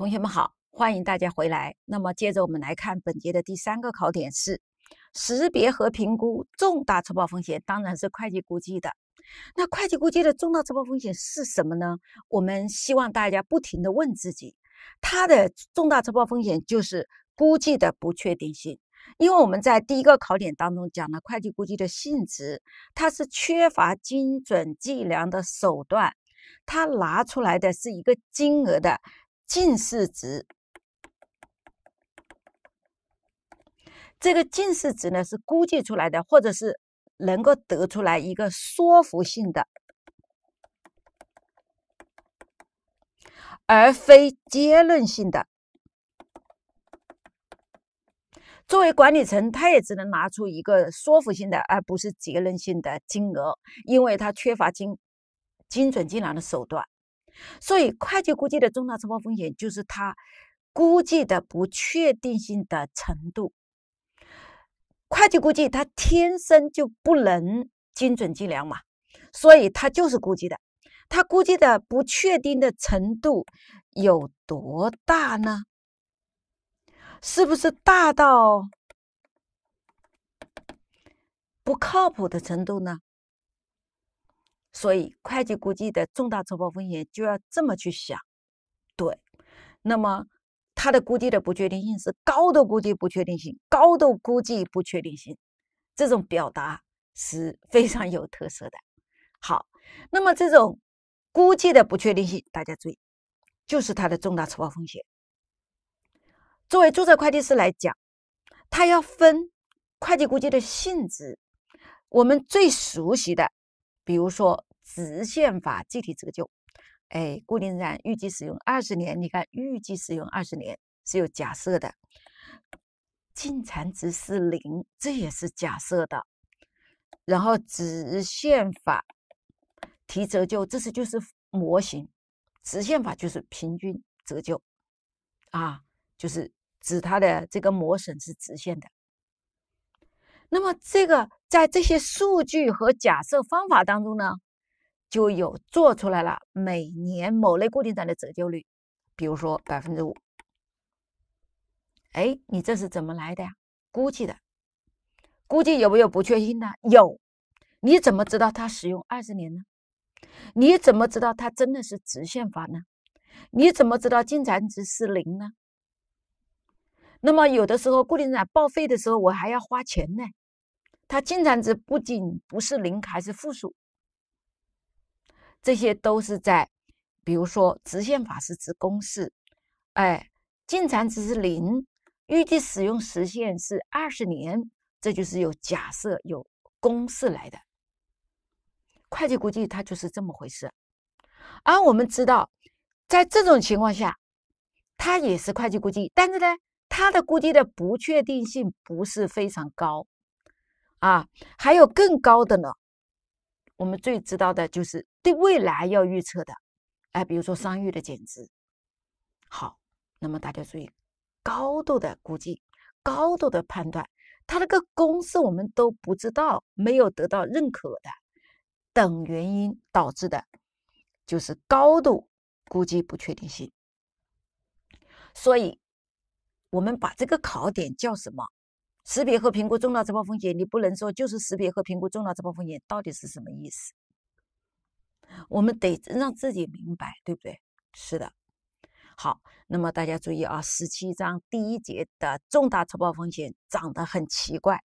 同学们好，欢迎大家回来。那么，接着我们来看本节的第三个考点是识别和评估重大错报风险，当然是会计估计的。那会计估计的重大错报风险是什么呢？我们希望大家不停的问自己，它的重大错报风险就是估计的不确定性，因为我们在第一个考点当中讲了会计估计的性质，它是缺乏精准计量的手段，它拿出来的是一个金额的。近似值，这个近似值呢是估计出来的，或者是能够得出来一个说服性的，而非结论性的。作为管理层，他也只能拿出一个说服性的，而不是结论性的金额，因为他缺乏精精准计量的手段。所以，会计估计的重大承包风险就是它估计的不确定性的程度。会计估计它天生就不能精准计量嘛，所以它就是估计的。它估计的不确定的程度有多大呢？是不是大到不靠谱的程度呢？所以，会计估计的重大错报风险就要这么去想，对。那么，它的估计的不确定性是高度估计不确定性、高度估计不确定性，这种表达是非常有特色的。好，那么这种估计的不确定性，大家注意，就是它的重大错报风险。作为注册会计师来讲，它要分会计估计的性质，我们最熟悉的。比如说直线法计提折旧，哎，固定资产预计使用二十年，你看预计使用二十年是有假设的，净残值是零，这也是假设的。然后直线法提折旧，这是就是模型，直线法就是平均折旧，啊，就是指它的这个磨损是直线的。那么这个在这些数据和假设方法当中呢，就有做出来了每年某类固定资产的折旧率，比如说百分之五。哎，你这是怎么来的呀？估计的，估计有没有不确定性？有。你怎么知道它使用二十年呢？你怎么知道它真的是直线法呢？你怎么知道净残值是零呢？那么有的时候固定资产报废的时候，我还要花钱呢。它经常值不仅不是零，还是负数。这些都是在，比如说直线法是指公式，哎，经常值是零，预计使用时限是二十年，这就是有假设、有公式来的。会计估计它就是这么回事。而我们知道，在这种情况下，它也是会计估计，但是呢，它的估计的不确定性不是非常高。啊，还有更高的呢。我们最知道的就是对未来要预测的，哎，比如说商誉的减值。好，那么大家注意，高度的估计，高度的判断，它那个公式我们都不知道，没有得到认可的等原因导致的，就是高度估计不确定性。所以，我们把这个考点叫什么？识别和评估重大错报风险，你不能说就是识别和评估重大错报风险到底是什么意思？我们得让自己明白，对不对？是的。好，那么大家注意啊，十七章第一节的重大错报风险长得很奇怪。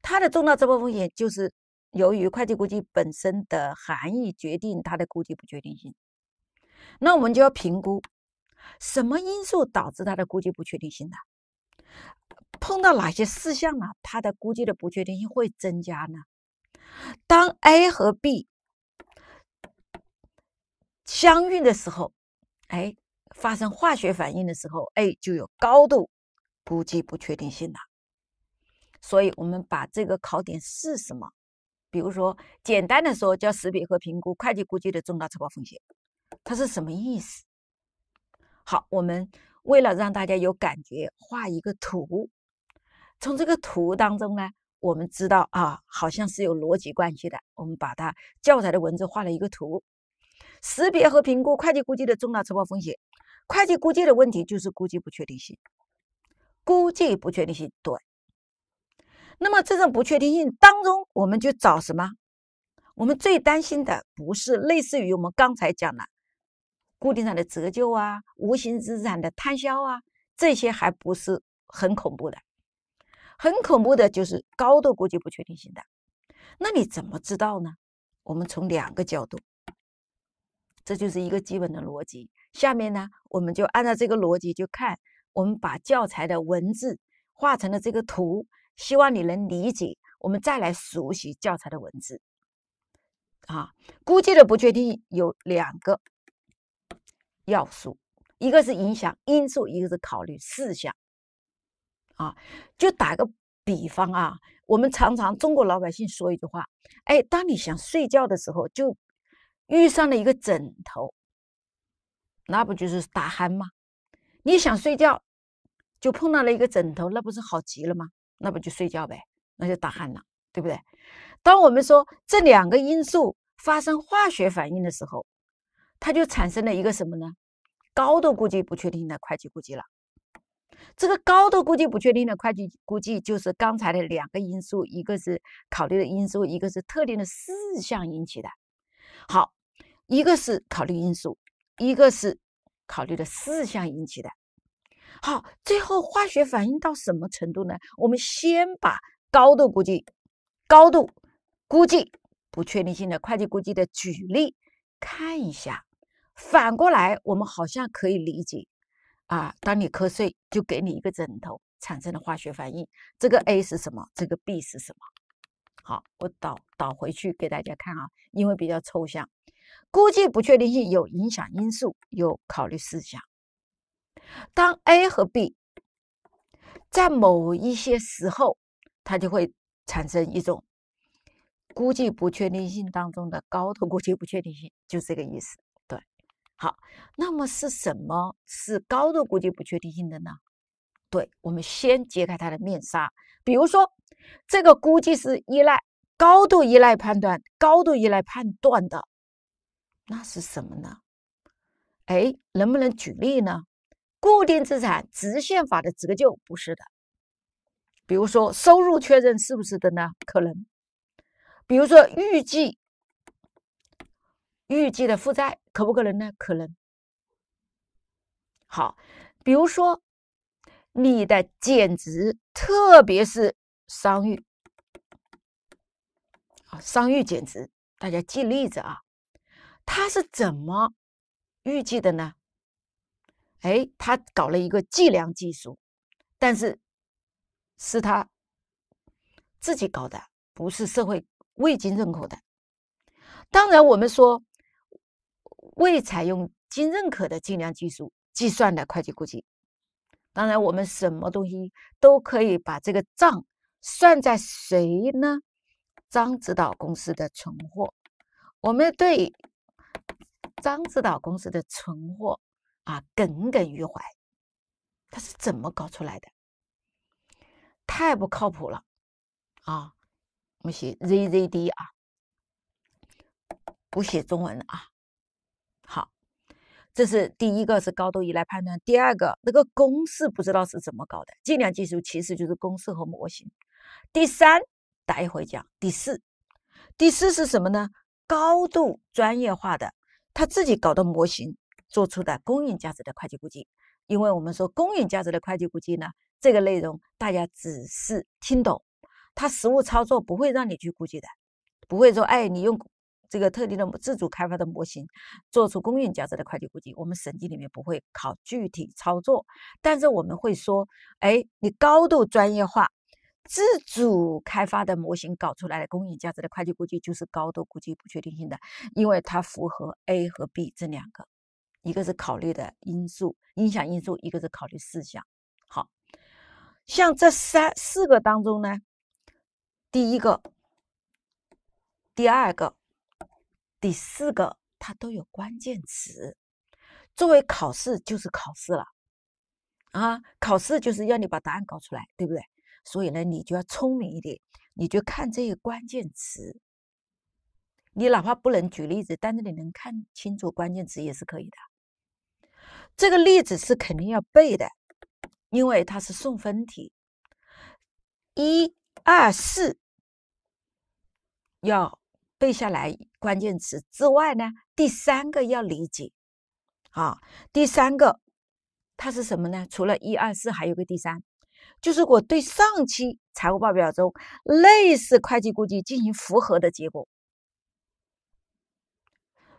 它的重大错报风险就是由于会计估计本身的含义决定它的估计不确定性。那我们就要评估什么因素导致它的估计不确定性的？碰到哪些事项呢？它的估计的不确定性会增加呢？当 A 和 B 相遇的时候，哎，发生化学反应的时候，A 就有高度估计不确定性了。所以，我们把这个考点是什么？比如说，简单的说，叫识别和评估会计估计的重大错报风险，它是什么意思？好，我们为了让大家有感觉，画一个图。从这个图当中呢，我们知道啊，好像是有逻辑关系的。我们把它教材的文字画了一个图，识别和评估会计估计的重大错报风险。会计估计的问题就是估计不确定性，估计不确定性对。那么这种不确定性当中，我们就找什么？我们最担心的不是类似于我们刚才讲的固定资产的折旧啊、无形资产的摊销啊，这些还不是很恐怖的。很恐怖的就是高度估计不确定性的，那你怎么知道呢？我们从两个角度，这就是一个基本的逻辑。下面呢，我们就按照这个逻辑去看。我们把教材的文字画成了这个图，希望你能理解。我们再来熟悉教材的文字。啊，估计的不确定有两个要素，一个是影响因素，一个是考虑事项。啊，就打个比方啊，我们常常中国老百姓说一句话，哎，当你想睡觉的时候，就遇上了一个枕头，那不就是打鼾吗？你想睡觉，就碰到了一个枕头，那不是好极了吗？那不就睡觉呗？那就打鼾了，对不对？当我们说这两个因素发生化学反应的时候，它就产生了一个什么呢？高度估计不确定的会计估计了。这个高度估计不确定的会计估计，就是刚才的两个因素，一个是考虑的因素，一个是特定的事项引起的。好，一个是考虑因素，一个是考虑的事项引起的。好，最后化学反应到什么程度呢？我们先把高度估计、高度估计不确定性的会计估计的举例看一下，反过来我们好像可以理解。啊，当你瞌睡，就给你一个枕头，产生了化学反应。这个 A 是什么？这个 B 是什么？好，我倒倒回去给大家看啊，因为比较抽象。估计不确定性有影响因素，有考虑事项。当 A 和 B 在某一些时候，它就会产生一种估计不确定性当中的高度估计不确定性，就这个意思。好，那么是什么是高度估计不确定性的呢？对我们先揭开它的面纱。比如说，这个估计是依赖高度依赖判断、高度依赖判断的，那是什么呢？哎，能不能举例呢？固定资产直线法的折旧不是的。比如说，收入确认是不是的呢？可能。比如说，预计。预计的负债可不可能呢？可能。好，比如说你的减值，特别是商誉，啊，商誉减值，大家记例子啊，它是怎么预计的呢？哎，他搞了一个计量技术，但是是他自己搞的，不是社会未经认可的。当然，我们说。未采用经认可的计量技术计算的会计估计。当然，我们什么东西都可以把这个账算在谁呢？张指导公司的存货。我们对张指导公司的存货啊，耿耿于怀。他是怎么搞出来的？太不靠谱了啊！我们写 ZZD 啊，不写中文啊。这是第一个是高度依赖判断，第二个那个公式不知道是怎么搞的，计量技术其实就是公式和模型。第三，待会讲。第四，第四是什么呢？高度专业化的他自己搞的模型做出的公允价值的会计估计。因为我们说公允价值的会计估计呢，这个内容大家只是听懂，他实物操作不会让你去估计的，不会说哎你用。这个特定的自主开发的模型，做出公允价值的会计估计，我们审计里面不会考具体操作，但是我们会说，哎，你高度专业化、自主开发的模型搞出来的公允价值的会计估计，就是高度估计不确定性的，因为它符合 A 和 B 这两个，一个是考虑的因素、影响因素，一个是考虑事项。好像这三四个当中呢，第一个，第二个。第四个，它都有关键词，作为考试就是考试了，啊，考试就是要你把答案搞出来，对不对？所以呢，你就要聪明一点，你就看这些关键词，你哪怕不能举例子，但是你能看清楚关键词也是可以的。这个例子是肯定要背的，因为它是送分题。一、二、四要。背下来关键词之外呢，第三个要理解，啊，第三个它是什么呢？除了一二四，还有个第三，就是我对上期财务报表中类似会计估计进行复核的结果，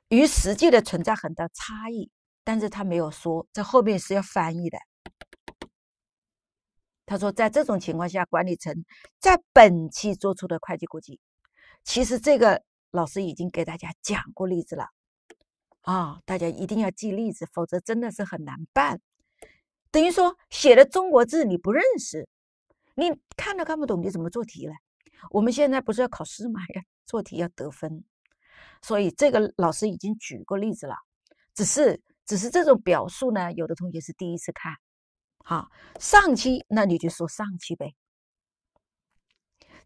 与实际的存在很大差异，但是他没有说，在后面是要翻译的。他说，在这种情况下，管理层在本期做出的会计估计，其实这个。老师已经给大家讲过例子了，啊，大家一定要记例子，否则真的是很难办。等于说写的中国字你不认识，你看都看不懂，你怎么做题呢？我们现在不是要考试吗？要 做题要得分，所以这个老师已经举过例子了，只是只是这种表述呢，有的同学是第一次看。好，上期那你就说上期呗，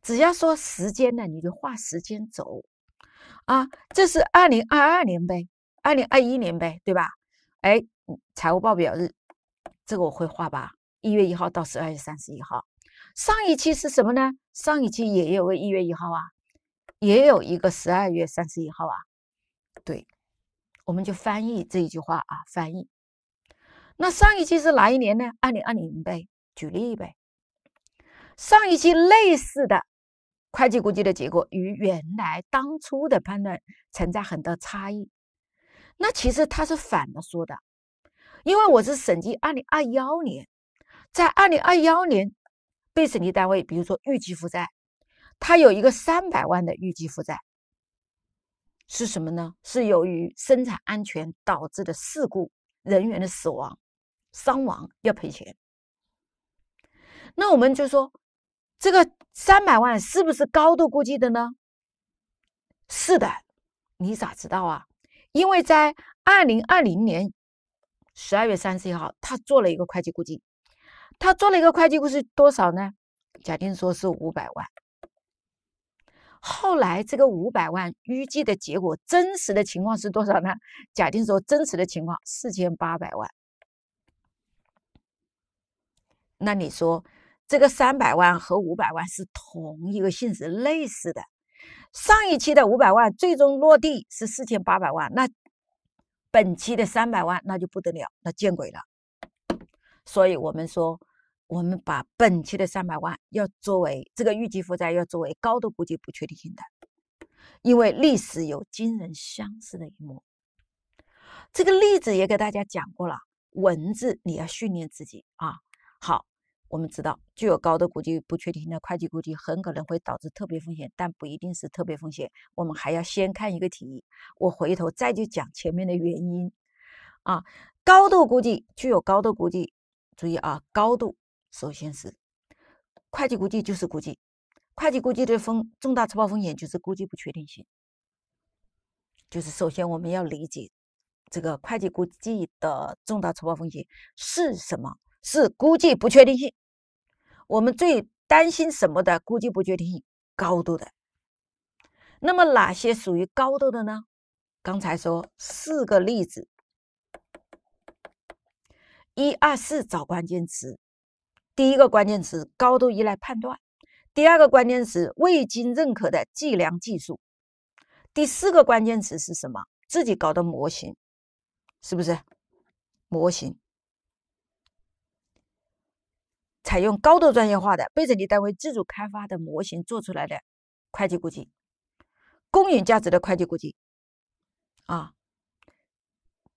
只要说时间呢，你就画时间轴。啊，这是二零二二年呗，二零二一年呗，对吧？哎，财务报表日，这个我会画吧，一月一号到十二月三十一号。上一期是什么呢？上一期也有个一月一号啊，也有一个十二月三十一号啊。对，我们就翻译这一句话啊，翻译。那上一期是哪一年呢？二零二零呗，举例呗。上一期类似的。会计估计的结果与原来当初的判断存在很多差异，那其实它是反着说的，因为我是审计二零二幺年，在二零二幺年被审计单位，比如说预计负债，它有一个三百万的预计负债，是什么呢？是由于生产安全导致的事故人员的死亡伤亡要赔钱，那我们就说。这个三百万是不是高度估计的呢？是的，你咋知道啊？因为在二零二零年十二月三十一号，他做了一个会计估计，他做了一个会计估计多少呢？假定说是五百万。后来这个五百万预计的结果，真实的情况是多少呢？假定说真实的情况四千八百万。那你说？这个三百万和五百万是同一个性质类似的，上一期的五百万最终落地是四千八百万，那本期的三百万那就不得了，那见鬼了！所以我们说，我们把本期的三百万要作为这个预计负债要作为高度估计不确定性的，因为历史有惊人相似的一幕。这个例子也给大家讲过了，文字你要训练自己啊，好。我们知道，具有高度估计不确定性的会计估计很可能会导致特别风险，但不一定是特别风险。我们还要先看一个题，我回头再去讲前面的原因。啊，高度估计具有高度估计，注意啊，高度首先是会计估计就是估计，会计估计的风重大错报风险就是估计不确定性，就是首先我们要理解这个会计估计的重大错报风险是什么，是估计不确定性。我们最担心什么的？估计不决定性，高度的。那么哪些属于高度的呢？刚才说四个例子，一二四找关键词。第一个关键词：高度依赖判断；第二个关键词：未经认可的计量技术；第四个关键词是什么？自己搞的模型，是不是模型？采用高度专业化的背审计单位自主开发的模型做出来的会计估计，公允价值的会计估计啊。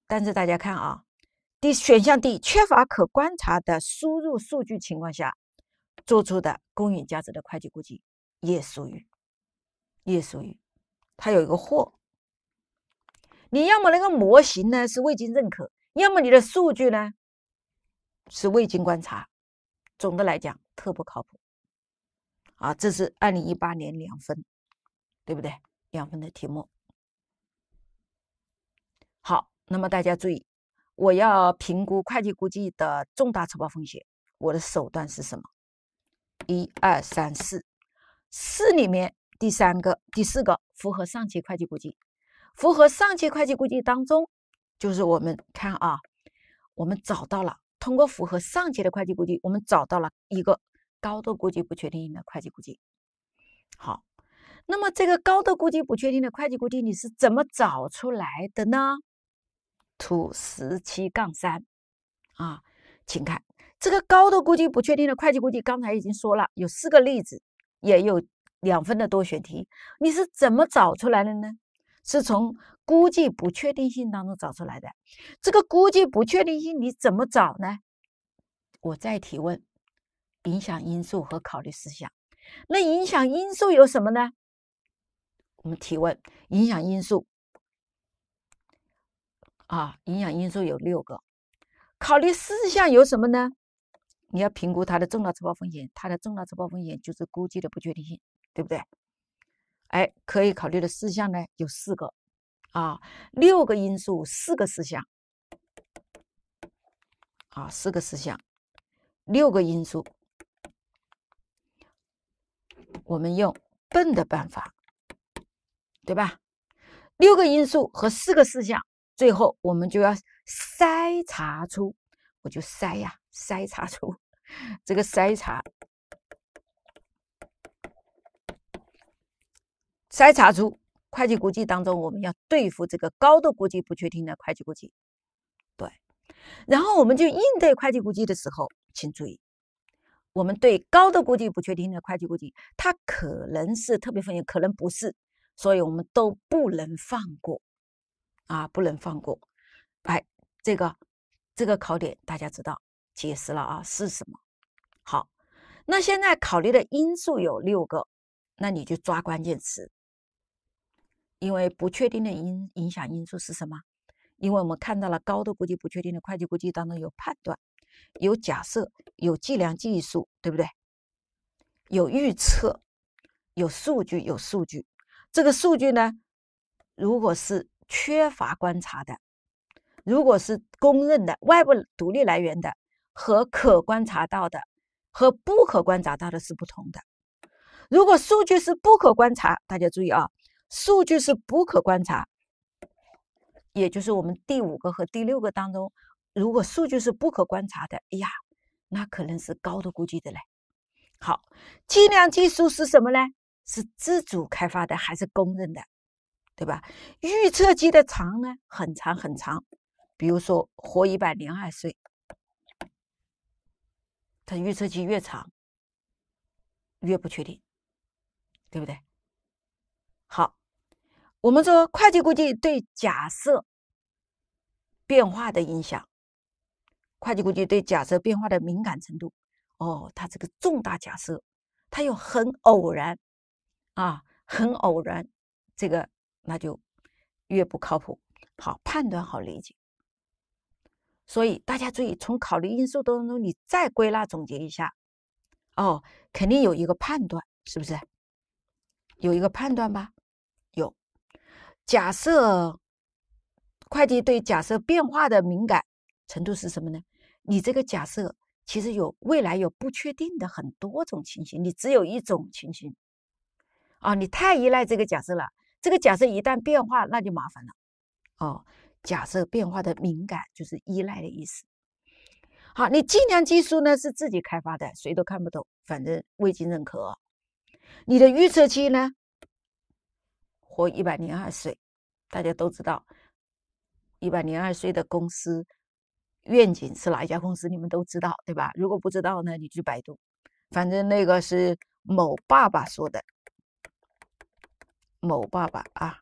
但是大家看啊，D 选项 D 缺乏可观察的输入数据情况下做出的公允价值的会计估计也属于，也属于。它有一个或，你要么那个模型呢是未经认可，要么你的数据呢是未经观察。总的来讲，特不靠谱啊！这是二零一八年两分，对不对？两分的题目。好，那么大家注意，我要评估会计估计的重大错报风险，我的手段是什么？一二三四，四里面第三个、第四个符合上期会计估计，符合上期会计估计当中，就是我们看啊，我们找到了。通过符合上期的会计估计，我们找到了一个高度估计不确定性的会计估计。好，那么这个高度估计不确定的会计估计你是怎么找出来的呢？图十七杠三啊，请看这个高度估计不确定的会计估计，刚才已经说了有四个例子，也有两分的多选题，你是怎么找出来的呢？是从估计不确定性当中找出来的，这个估计不确定性你怎么找呢？我再提问：影响因素和考虑事项。那影响因素有什么呢？我们提问：影响因素。啊，影响因素有六个。考虑事项有什么呢？你要评估它的重大承包风险，它的重大承包风险就是估计的不确定性，对不对？哎，可以考虑的事项呢有四个。啊，六个因素，四个事项。啊，四个事项，六个因素。我们用笨的办法，对吧？六个因素和四个事项，最后我们就要筛查出，我就筛呀，筛查出这个筛查，筛查出。会计估计当中，我们要对付这个高度估计不确定的会计估计，对。然后我们就应对会计估计的时候，请注意，我们对高度估计不确定的会计估计，它可能是特别风险，可能不是，所以我们都不能放过啊，不能放过。哎，这个这个考点大家知道，解释了啊是什么？好，那现在考虑的因素有六个，那你就抓关键词。因为不确定的因影响因素是什么？因为我们看到了高度估计不确定的会计估计当中有判断、有假设、有计量技术，对不对？有预测，有数据，有数据。这个数据呢，如果是缺乏观察的，如果是公认的外部独立来源的和可观察到的，和不可观察到的是不同的。如果数据是不可观察，大家注意啊。数据是不可观察，也就是我们第五个和第六个当中，如果数据是不可观察的，哎呀，那可能是高的估计的嘞。好，计量技术是什么呢？是自主开发的还是公认的，对吧？预测期的长呢，很长很长，比如说活一百零二岁，它预测期越长越不确定，对不对？好。我们说会计估计对假设变化的影响，会计估计对假设变化的敏感程度，哦，它这个重大假设，它又很偶然，啊，很偶然，这个那就越不靠谱。好，判断好理解，所以大家注意，从考虑因素当中，你再归纳总结一下，哦，肯定有一个判断，是不是？有一个判断吧，有。假设快递对假设变化的敏感程度是什么呢？你这个假设其实有未来有不确定的很多种情形，你只有一种情形啊！你太依赖这个假设了，这个假设一旦变化那就麻烦了哦。假设变化的敏感就是依赖的意思。好，你计量技术呢是自己开发的，谁都看不懂，反正未经认可。你的预测器呢活一百零二岁。大家都知道，一百零二岁的公司愿景是哪一家公司？你们都知道对吧？如果不知道呢，你去百度，反正那个是某爸爸说的，某爸爸啊。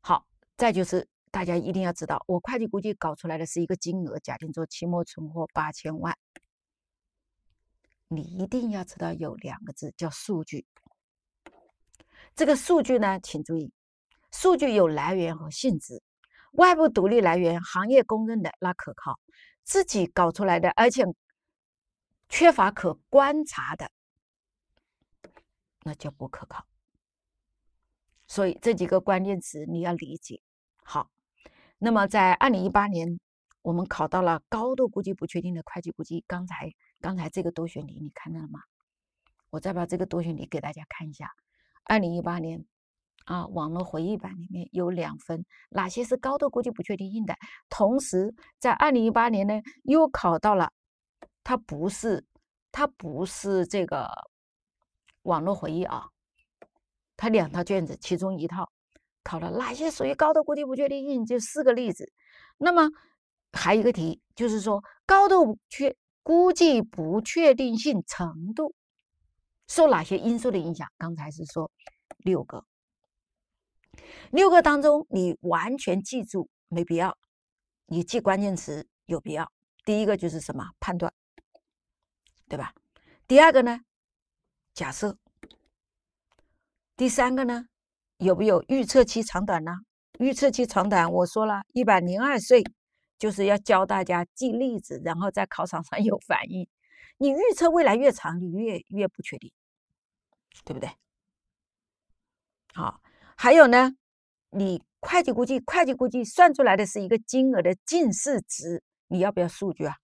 好，再就是大家一定要知道，我会计估计搞出来的是一个金额，假定做期末存货八千万，你一定要知道有两个字叫数据。这个数据呢，请注意，数据有来源和性质，外部独立来源、行业公认的那可靠，自己搞出来的而且缺乏可观察的，那就不可靠。所以这几个关键词你要理解好。那么在二零一八年，我们考到了高度估计不确定的会计估计。刚才刚才这个多选题你看到了吗？我再把这个多选题给大家看一下。二零一八年，啊，网络回忆版里面有两分，哪些是高度估计不确定性的？同时，在二零一八年呢，又考到了，它不是，它不是这个网络回忆啊，它两套卷子其中一套考了哪些属于高度估计不确定性，就四个例子。那么还一个题就是说高度确估计不确定性程度。受哪些因素的影响？刚才是说六个，六个当中你完全记住没必要，你记关键词有必要。第一个就是什么判断，对吧？第二个呢假设，第三个呢有没有预测期长短呢？预测期长短我说了一百零二岁，就是要教大家记例子，然后在考场上有反应。你预测未来越长，你越越不确定，对不对？好，还有呢，你会计估计，会计估计算出来的是一个金额的近似值，你要不要数据啊？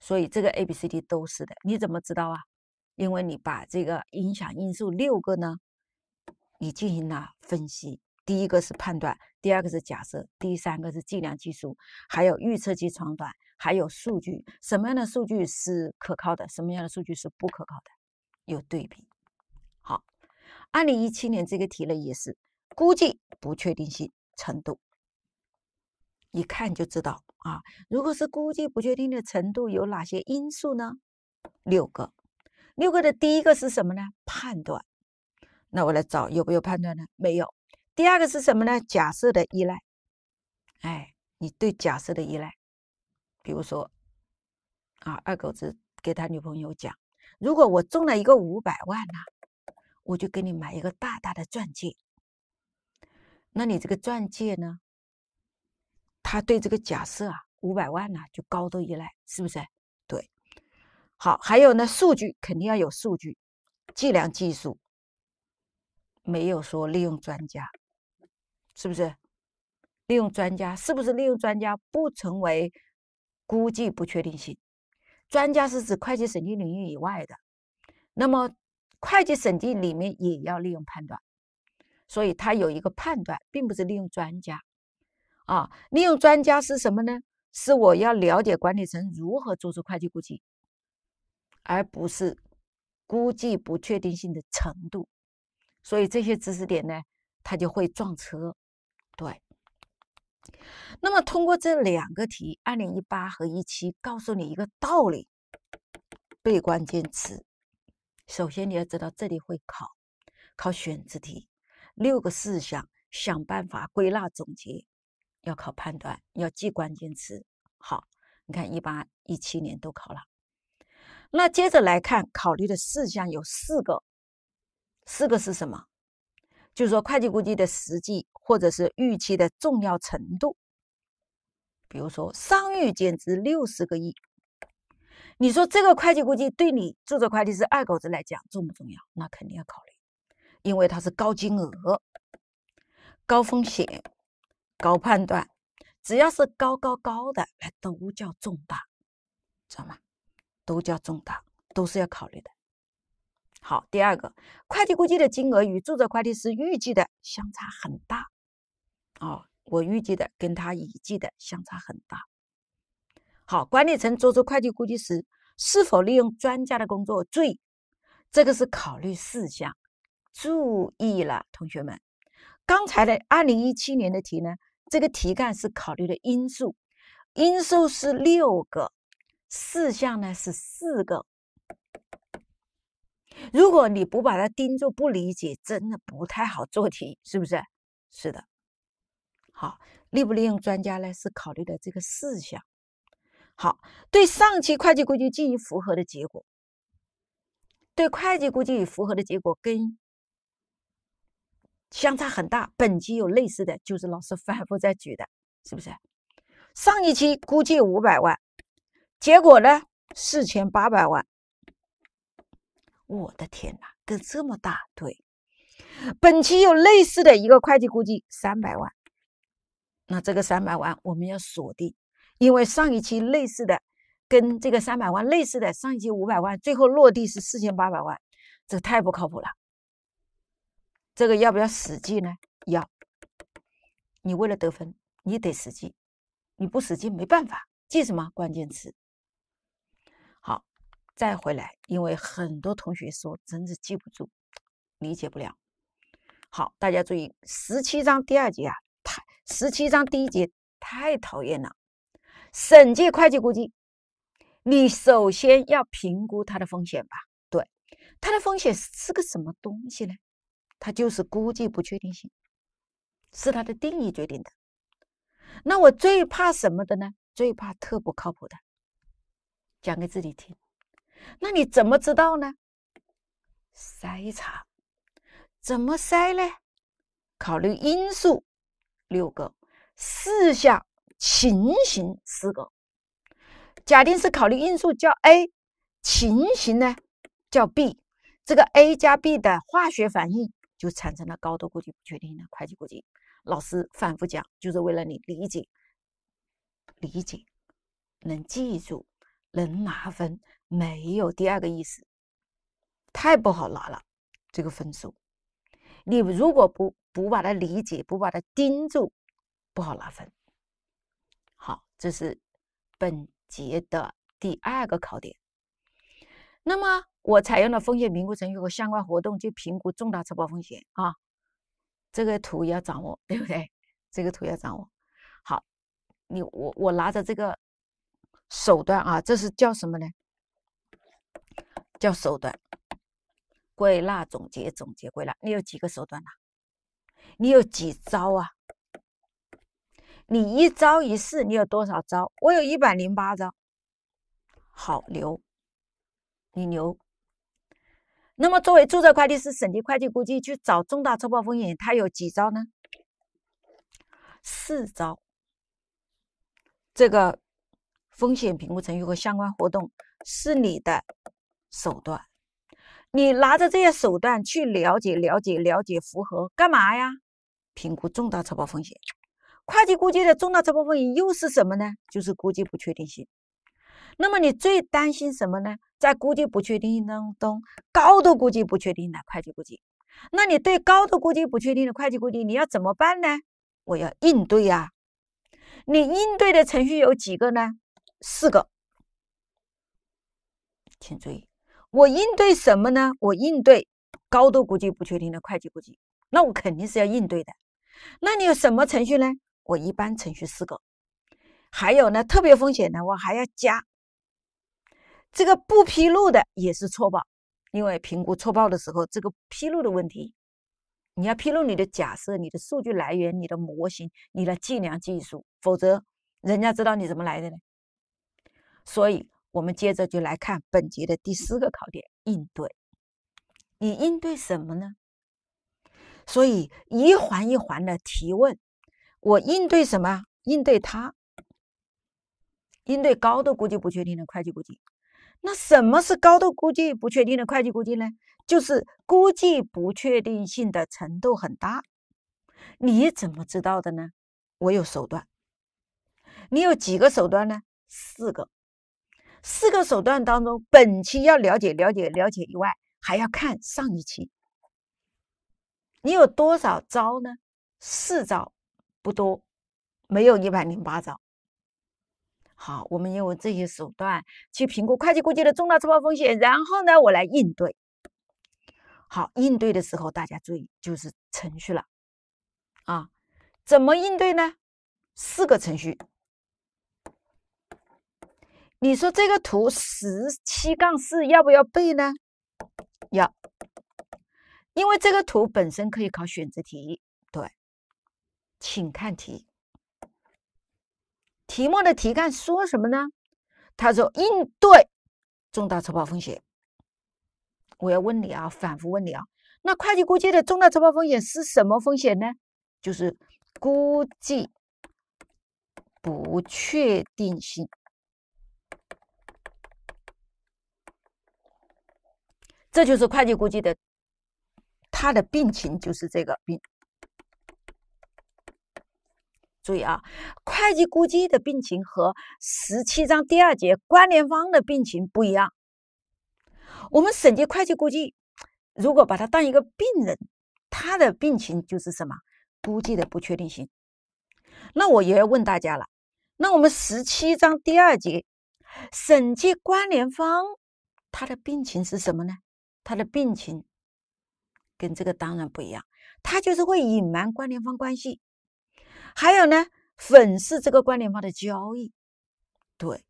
所以这个 A、B、C、D 都是的，你怎么知道啊？因为你把这个影响因素六个呢，你进行了分析，第一个是判断，第二个是假设，第三个是计量技术，还有预测期长短。还有数据，什么样的数据是可靠的，什么样的数据是不可靠的，有对比。好，二零一七年这个题呢也是估计不确定性程度，一看就知道啊。如果是估计不确定的程度，有哪些因素呢？六个，六个的第一个是什么呢？判断。那我来找有没有判断呢？没有。第二个是什么呢？假设的依赖。哎，你对假设的依赖。比如说，啊，二狗子给他女朋友讲，如果我中了一个五百万呢，我就给你买一个大大的钻戒。那你这个钻戒呢？他对这个假设啊，五百万呢就高度依赖，是不是？对。好，还有呢，数据肯定要有数据，计量技术没有说利用专家，是不是？利用专家是不是利用专家不成为？估计不确定性，专家是指会计审计领域以外的。那么，会计审计里面也要利用判断，所以它有一个判断，并不是利用专家啊。利用专家是什么呢？是我要了解管理层如何做出会计估计，而不是估计不确定性的程度。所以这些知识点呢，它就会撞车，对。那么，通过这两个题，二零一八和一七，告诉你一个道理：背关键词。首先，你要知道这里会考，考选择题，六个事项，想办法归纳总结，要考判断，要记关键词。好，你看一八一七年都考了。那接着来看，考虑的事项有四个，四个是什么？就是说，会计估计的实际。或者是预期的重要程度，比如说商誉减值六十个亿，你说这个会计估计对你注册会计师二狗子来讲重不重要？那肯定要考虑，因为它是高金额、高风险、高判断，只要是高高高的，哎，都叫重大，知道吗？都叫重大，都是要考虑的。好，第二个，会计估计的金额与注册会计师预计的相差很大。哦，我预计的跟他预计的相差很大。好，管理层做出会计估计时，是否利用专家的工作，最这个是考虑事项。注意了，同学们，刚才的二零一七年的题呢，这个题干是考虑的因素，因素是六个，事项呢是四个。如果你不把它盯住，不理解，真的不太好做题，是不是？是的。好，利不利用专家呢？是考虑的这个事项。好，对上期会计估计进行复核的结果，对会计估计与复核的结果跟相差很大。本期有类似的就是老师反复在举的，是不是？上一期估计五百万，结果呢四千八百万。我的天哪，跟这么大，对。本期有类似的一个会计估计三百万。那这个三百万我们要锁定，因为上一期类似的，跟这个三百万类似的上一期五百万最后落地是四千八百万，这太不靠谱了。这个要不要死记呢？要。你为了得分，你得死记，你不死记没办法。记什么关键词？好，再回来，因为很多同学说真是记不住，理解不了。好，大家注意，十七章第二节啊。十七章第一节太讨厌了。审计会计估计，你首先要评估它的风险吧？对，它的风险是个什么东西呢？它就是估计不确定性，是它的定义决定的。那我最怕什么的呢？最怕特不靠谱的。讲给自己听。那你怎么知道呢？筛查，怎么筛呢？考虑因素。六个四项，情形四个，假定是考虑因素叫 A，情形呢叫 B，这个 A 加 B 的化学反应就产生了高度估计确定的会计估计。老师反复讲，就是为了你理解，理解能记住，能拿分，没有第二个意思，太不好拿了这个分数。你如果不。不把它理解，不把它盯住，不好拿分。好，这是本节的第二个考点。那么，我采用了风险评估程序和相关活动去评估重大承报风险啊。这个图要掌握，对不对？这个图要掌握。好，你我我拿着这个手段啊，这是叫什么呢？叫手段。归纳总结，总结归纳，你有几个手段呢？你有几招啊？你一招一式，你有多少招？我有一百零八招，好牛！你牛。那么，作为注册会计师、审计会计，估计去找重大错报风险，它有几招呢？四招。这个风险评估程序和相关活动是你的手段，你拿着这些手段去了解、了解、了解，符合干嘛呀？评估重大错报风险，会计估计的重大错报风险又是什么呢？就是估计不确定性。那么你最担心什么呢？在估计不确定性当中，高度估计不确定的会计估计，那你对高度估计不确定的会计估计你要怎么办呢？我要应对呀。你应对的程序有几个呢？四个。请注意，我应对什么呢？我应对高度估计不确定的会计估计，那我肯定是要应对的。那你有什么程序呢？我一般程序四个，还有呢，特别风险呢，我还要加。这个不披露的也是错报，因为评估错报的时候，这个披露的问题，你要披露你的假设、你的数据来源、你的模型、你的计量技术，否则人家知道你怎么来的呢。所以，我们接着就来看本节的第四个考点：应对。你应对什么呢？所以一环一环的提问，我应对什么？应对它，应对高度估计不确定的会计估计。那什么是高度估计不确定的会计估计呢？就是估计不确定性的程度很大。你怎么知道的呢？我有手段。你有几个手段呢？四个。四个手段当中，本期要了解了解了解以外，还要看上一期。你有多少招呢？四招不多，没有一百零八招。好，我们用这些手段去评估会计估计的重大错报风险，然后呢，我来应对。好，应对的时候大家注意，就是程序了啊。怎么应对呢？四个程序。你说这个图十七杠四要不要背呢？要。因为这个图本身可以考选择题，对，请看题，题目的题干说什么呢？他说应对重大超爆风险。我要问你啊，反复问你啊，那会计估计的重大超爆风险是什么风险呢？就是估计不确定性，这就是会计估计的。他的病情就是这个病。注意啊，会计估计的病情和十七章第二节关联方的病情不一样。我们审计会计估计，如果把它当一个病人，他的病情就是什么？估计的不确定性。那我也要问大家了，那我们十七章第二节审计关联方，他的病情是什么呢？他的病情。跟这个当然不一样，他就是会隐瞒关联方关系，还有呢，粉饰这个关联方的交易。对，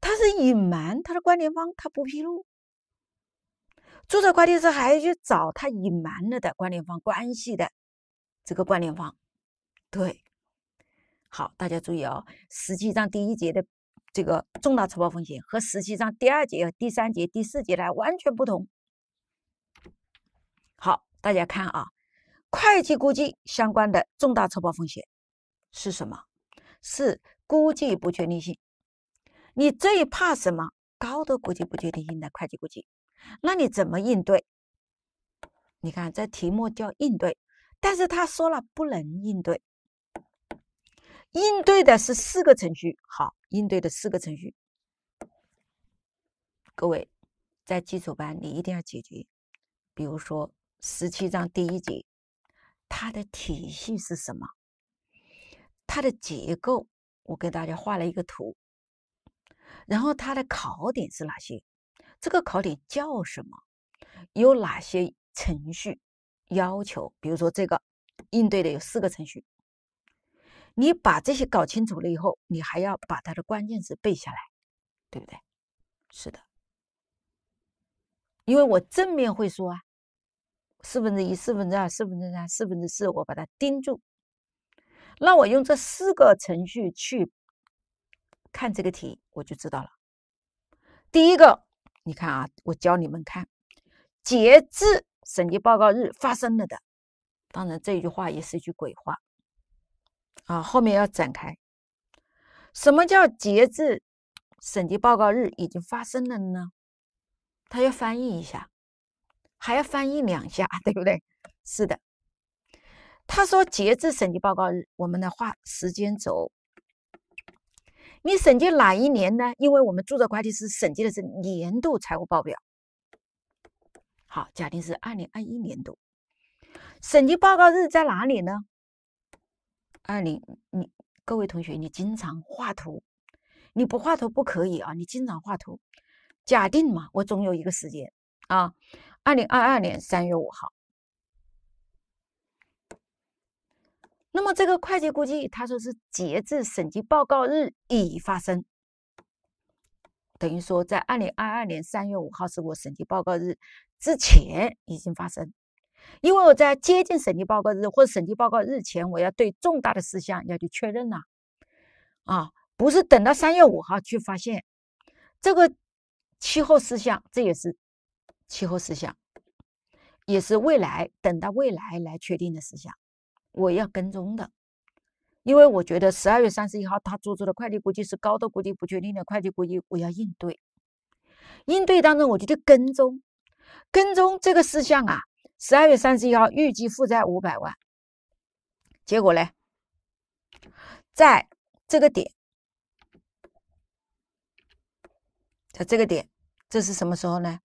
他是隐瞒他的关联方，他不披露。注册会计师还要去找他隐瞒了的关联方关系的这个关联方。对，好，大家注意哦，实际上第一节的这个重大承报风险和实际上第二节、第三节、第四节呢完全不同。好，大家看啊，会计估计相关的重大错报风险是什么？是估计不确定性。你最怕什么？高的估计不确定性的会计估计，那你怎么应对？你看，这题目叫应对，但是他说了不能应对。应对的是四个程序，好，应对的四个程序。各位在基础班你一定要解决，比如说。十七章第一节，它的体系是什么？它的结构，我给大家画了一个图。然后它的考点是哪些？这个考点叫什么？有哪些程序要求？比如说这个应对的有四个程序。你把这些搞清楚了以后，你还要把它的关键词背下来，对不对？是的，因为我正面会说啊。四分之一、四分之二、四分之三、四分之四，我把它盯住。那我用这四个程序去看这个题，我就知道了。第一个，你看啊，我教你们看，截至审计报告日发生了的。当然，这句话也是一句鬼话啊，后面要展开。什么叫截至审计报告日已经发生了呢？他要翻译一下。还要翻译两下，对不对？是的。他说：“截至审计报告日，我们的画时间轴。你审计哪一年呢？因为我们注册会计师审计的是年度财务报表。好，假定是二零二一年度，审计报告日在哪里呢？二零你各位同学，你经常画图，你不画图不可以啊！你经常画图。假定嘛，我总有一个时间啊。”二零二二年三月五号，那么这个会计估计，他说是截至审计报告日已发生，等于说在二零二二年三月五号是我审计报告日之前已经发生，因为我在接近审计报告日或审计报告日前，我要对重大的事项要去确认呐、啊，不是等到三月五号去发现这个期后事项，这也是。气候事项也是未来，等到未来来确定的事项，我要跟踪的，因为我觉得十二月三十一号他做出的快递估计是高的，估计不确定的快递估计我要应对，应对当中我就去跟踪跟踪这个事项啊。十二月三十一号预计负债五百万，结果呢，在这个点，在这个点，这是什么时候呢？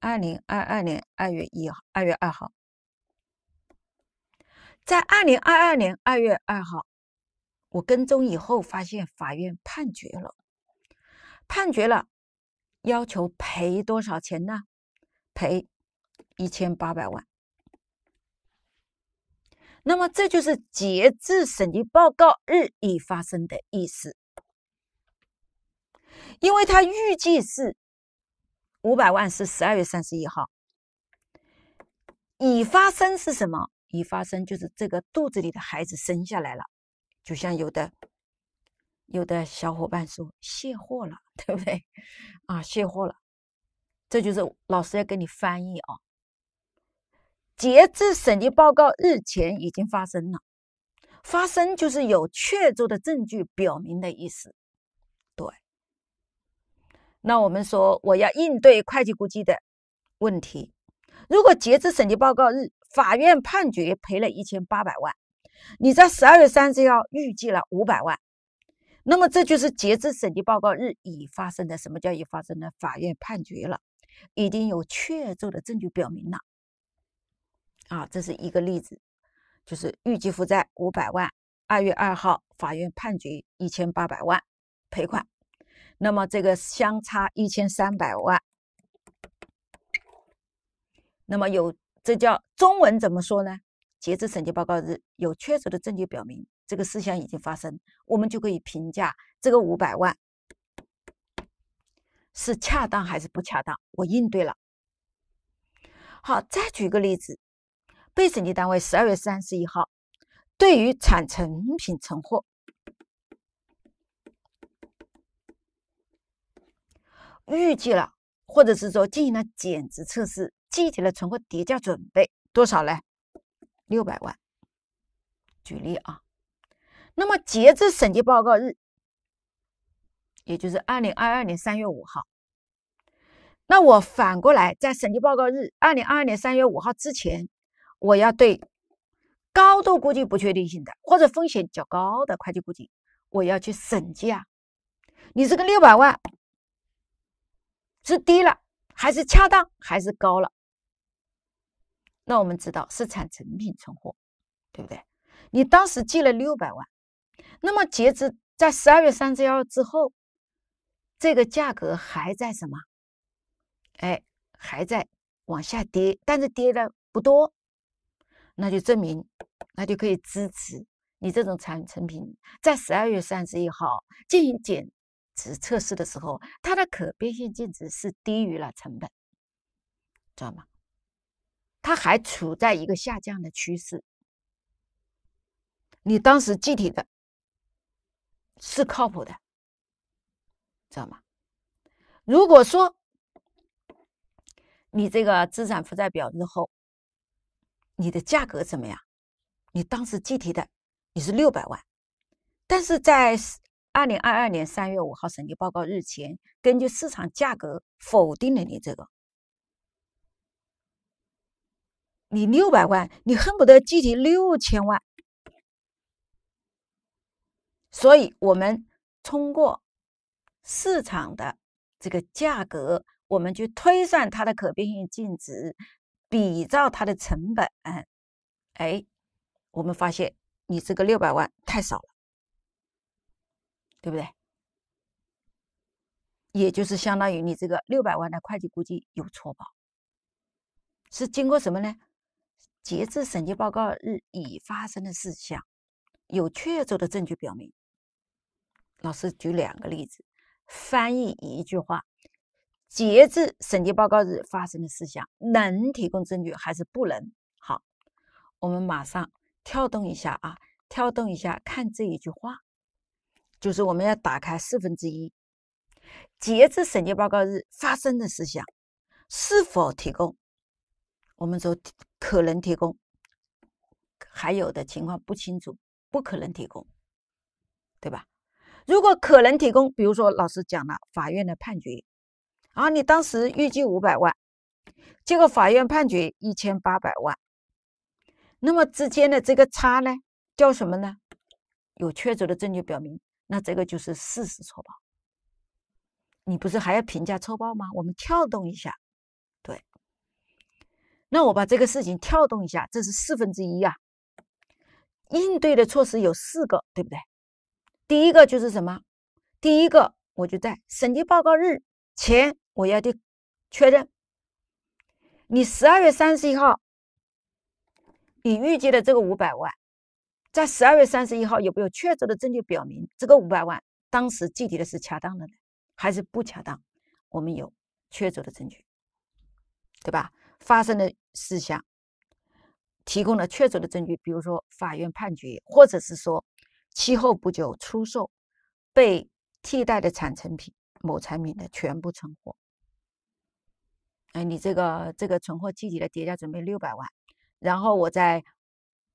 二零二二年二月一号，二月二号，在二零二二年二月二号，我跟踪以后发现法院判决了，判决了，要求赔多少钱呢？赔一千八百万。那么这就是截至审计报告日已发生的意思，因为他预计是。五百万是十二月三十一号，已发生是什么？已发生就是这个肚子里的孩子生下来了，就像有的有的小伙伴说卸货了，对不对？啊，卸货了，这就是老师要给你翻译啊。截至审计报告日前已经发生了，发生就是有确凿的证据表明的意思。那我们说，我要应对会计估计的问题。如果截至审计报告日，法院判决赔了一千八百万，你在十二月三日号预计了五百万。那么这就是截至审计报告日已发生的。什么叫已发生的？法院判决了，已经有确凿的证据表明了。啊，这是一个例子，就是预计负债五百万，二月二号法院判决一千八百万赔款。那么这个相差一千三百万，那么有这叫中文怎么说呢？截至审计报告日，有确凿的证据表明这个事项已经发生，我们就可以评价这个五百万是恰当还是不恰当。我应对了。好，再举个例子，被审计单位十二月三十一号对于产成品存货。预计了，或者是说进行了减值测试，具体的存货跌价准备多少呢？六百万。举例啊，那么截至审计报告日，也就是二零二二年三月五号，那我反过来，在审计报告日二零二二年三月五号之前，我要对高度估计不确定性的或者风险较高的会计估计，我要去审计啊。你这个六百万。是低了，还是恰当，还是高了？那我们知道是产成品存货，对不对？你当时借了六百万，那么截止在十二月三十一号之后，这个价格还在什么？哎，还在往下跌，但是跌的不多，那就证明，那就可以支持你这种产成品在十二月三十一号进行减。值测试的时候，它的可变现净值是低于了成本，知道吗？它还处在一个下降的趋势。你当时具体的是靠谱的，知道吗？如果说你这个资产负债表之后，你的价格怎么样？你当时具体的你是六百万，但是在。二零二二年三月五号审计报告日前，根据市场价格否定了你这个。你六百万，你恨不得计提六千万。所以，我们通过市场的这个价格，我们去推算它的可变现净值，比照它的成本，哎，我们发现你这个六百万太少了。对不对？也就是相当于你这个六百万的会计估计有错报，是经过什么呢？截至审计报告日已发生的事项，有确凿的证据表明。老师举两个例子，翻译一句话：截至审计报告日发生的事项，能提供证据还是不能？好，我们马上跳动一下啊，跳动一下，看这一句话。就是我们要打开四分之一，截至审计报告日发生的事项，是否提供？我们说可能提供，还有的情况不清楚，不可能提供，对吧？如果可能提供，比如说老师讲了法院的判决，啊，你当时预计五百万，结果法院判决一千八百万，那么之间的这个差呢，叫什么呢？有确凿的证据表明。那这个就是事实错报，你不是还要评价错报吗？我们跳动一下，对。那我把这个事情跳动一下，这是四分之一呀。应对的措施有四个，对不对？第一个就是什么？第一个我就在审计报告日前我要去确认，你十二月三十一号，你预计的这个五百万。在十二月三十一号，有没有确凿的证据表明这个五百万当时具体的是恰当的，呢？还是不恰当？我们有确凿的证据，对吧？发生的事项提供了确凿的证据，比如说法院判决，或者是说其后不久出售被替代的产成品某产品的全部存货。哎，你这个这个存货具体的叠加准备六百万，然后我再。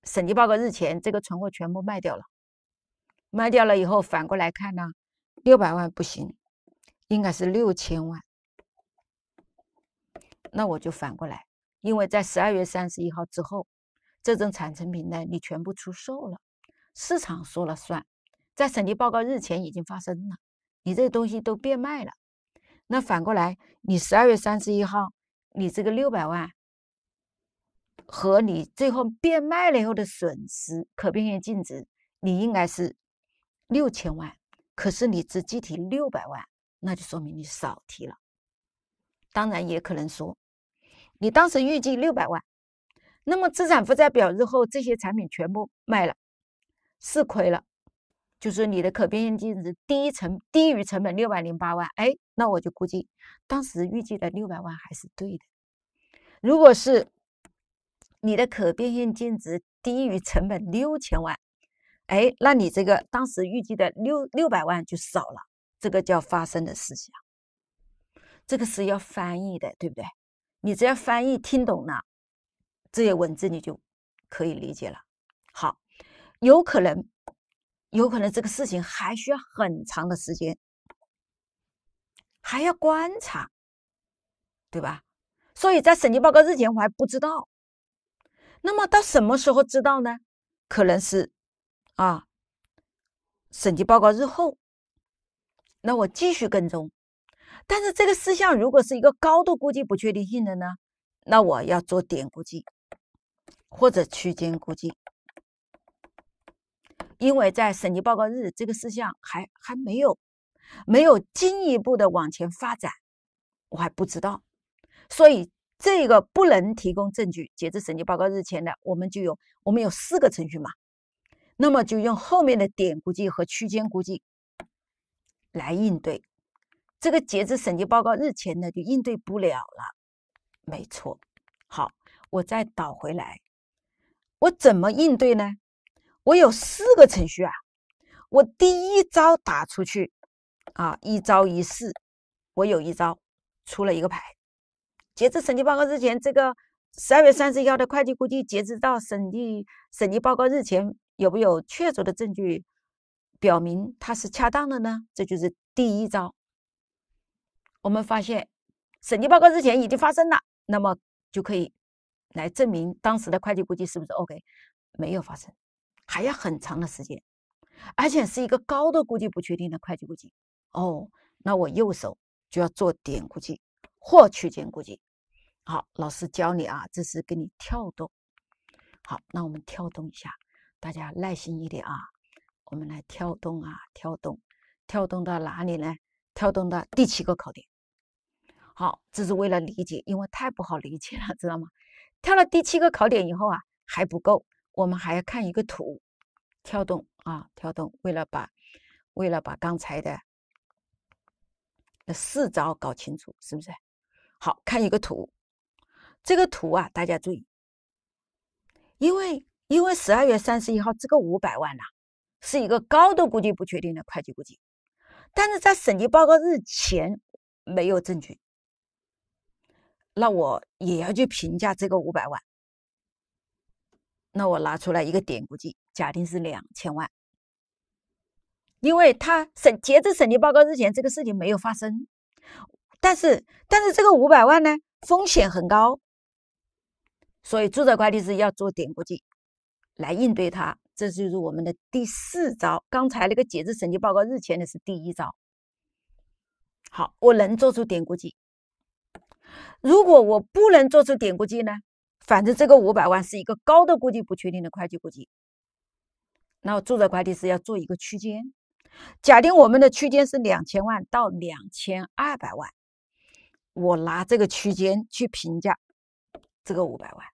审计报告日前，这个存货全部卖掉了，卖掉了以后，反过来看呢，六百万不行，应该是六千万。那我就反过来，因为在十二月三十一号之后，这种产成品呢，你全部出售了，市场说了算，在审计报告日前已经发生了，你这东西都变卖了，那反过来，你十二月三十一号，你这个六百万。和你最后变卖了以后的损失可变现净值，你应该是六千万，可是你只计提六百万，那就说明你少提了。当然也可能说，你当时预计六百万，那么资产负债表日后这些产品全部卖了，是亏了，就是你的可变现净值低成低于成本六百零八万，哎，那我就估计当时预计的六百万还是对的。如果是。你的可变现净值低于成本六千万，哎，那你这个当时预计的六六百万就少了，这个叫发生的事情，这个是要翻译的，对不对？你只要翻译听懂了这些文字，你就可以理解了。好，有可能，有可能这个事情还需要很长的时间，还要观察，对吧？所以在审计报告日前，我还不知道。那么到什么时候知道呢？可能是，啊，审计报告日后，那我继续跟踪。但是这个事项如果是一个高度估计不确定性的呢？那我要做点估计或者区间估计，因为在审计报告日，这个事项还还没有没有进一步的往前发展，我还不知道，所以。这个不能提供证据，截至审计报告日前的，我们就用我们有四个程序嘛，那么就用后面的点估计和区间估计来应对。这个截至审计报告日前的就应对不了了，没错。好，我再倒回来，我怎么应对呢？我有四个程序啊，我第一招打出去啊，一招一试，我有一招出了一个牌。截至审计报告日前，这个十二月三十一号的会计估计，截止到审计审计报告日前，有没有确凿的证据表明它是恰当的呢？这就是第一招。我们发现审计报告日前已经发生了，那么就可以来证明当时的会计估计是不是 OK？没有发生，还要很长的时间，而且是一个高的估计不确定的会计估计。哦，那我右手就要做点估计。或区间估计。好，老师教你啊，这是给你跳动。好，那我们跳动一下，大家耐心一点啊。我们来跳动啊，跳动，跳动到哪里呢？跳动到第七个考点。好，这是为了理解，因为太不好理解了，知道吗？跳到第七个考点以后啊，还不够，我们还要看一个图，跳动啊，跳动，为了把，为了把刚才的四招搞清楚，是不是？好看一个图，这个图啊，大家注意，因为因为十二月三十一号这个五百万呐，是一个高度估计不确定的会计估计，但是在审计报告日前没有证据，那我也要去评价这个五百万，那我拿出来一个点估计，假定是两千万，因为他审截至审计报告日前这个事情没有发生。但是，但是这个五百万呢，风险很高，所以注册会计师要做点估计来应对它。这就是我们的第四招。刚才那个截止审计报告日前的是第一招。好，我能做出点估计。如果我不能做出点估计呢？反正这个五百万是一个高的估计不确定的会计估计，那注册会计师要做一个区间。假定我们的区间是两千万到两千二百万。我拿这个区间去评价这个五百万，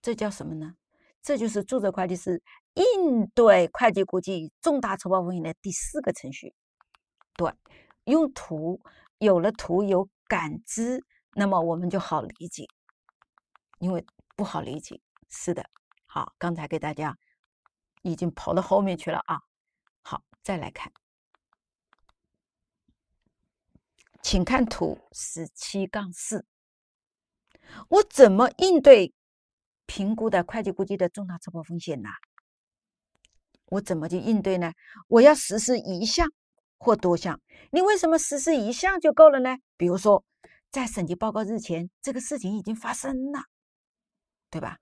这叫什么呢？这就是注册会计师应对会计估计重大筹报风险的第四个程序。对，用图，有了图有感知，那么我们就好理解，因为不好理解。是的，好，刚才给大家已经跑到后面去了啊，好，再来看。请看图十七杠四，我怎么应对评估的会计估计的重大错报风险呢？我怎么去应对呢？我要实施一项或多项。你为什么实施一项就够了呢？比如说，在审计报告日前，这个事情已经发生了，对吧？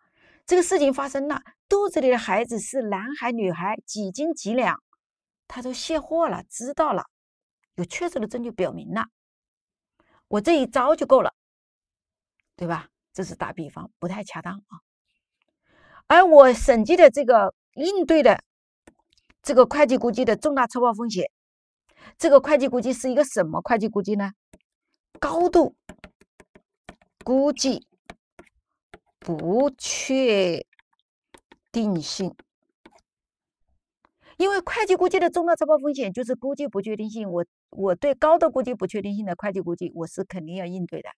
这个事情发生了，肚子里的孩子是男孩女孩，几斤几两，他都卸货了，知道了，有确凿的证据表明了。我这一招就够了，对吧？这是打比方，不太恰当啊。而我审计的这个应对的这个会计估计的重大错报风险，这个会计估计是一个什么会计估计呢？高度估计不确定性，因为会计估计的重大错报风险就是估计不确定性。我。我对高的估计不确定性的会计估计，我是肯定要应对的。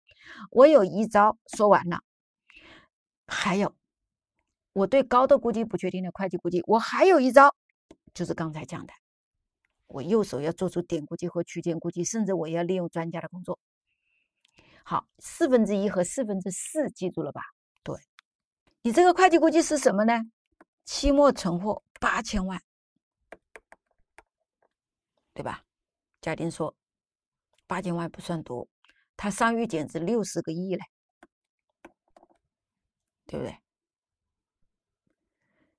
我有一招说完了，还有，我对高的估计不确定的会计估计，我还有一招，就是刚才讲的，我右手要做出点估计和区间估计，甚至我要利用专家的工作。好，四分之一和四分之四记住了吧？对，你这个会计估计是什么呢？期末存货八千万，对吧？贾定说：“八千万不算多，他商誉减值六十个亿嘞，对不对？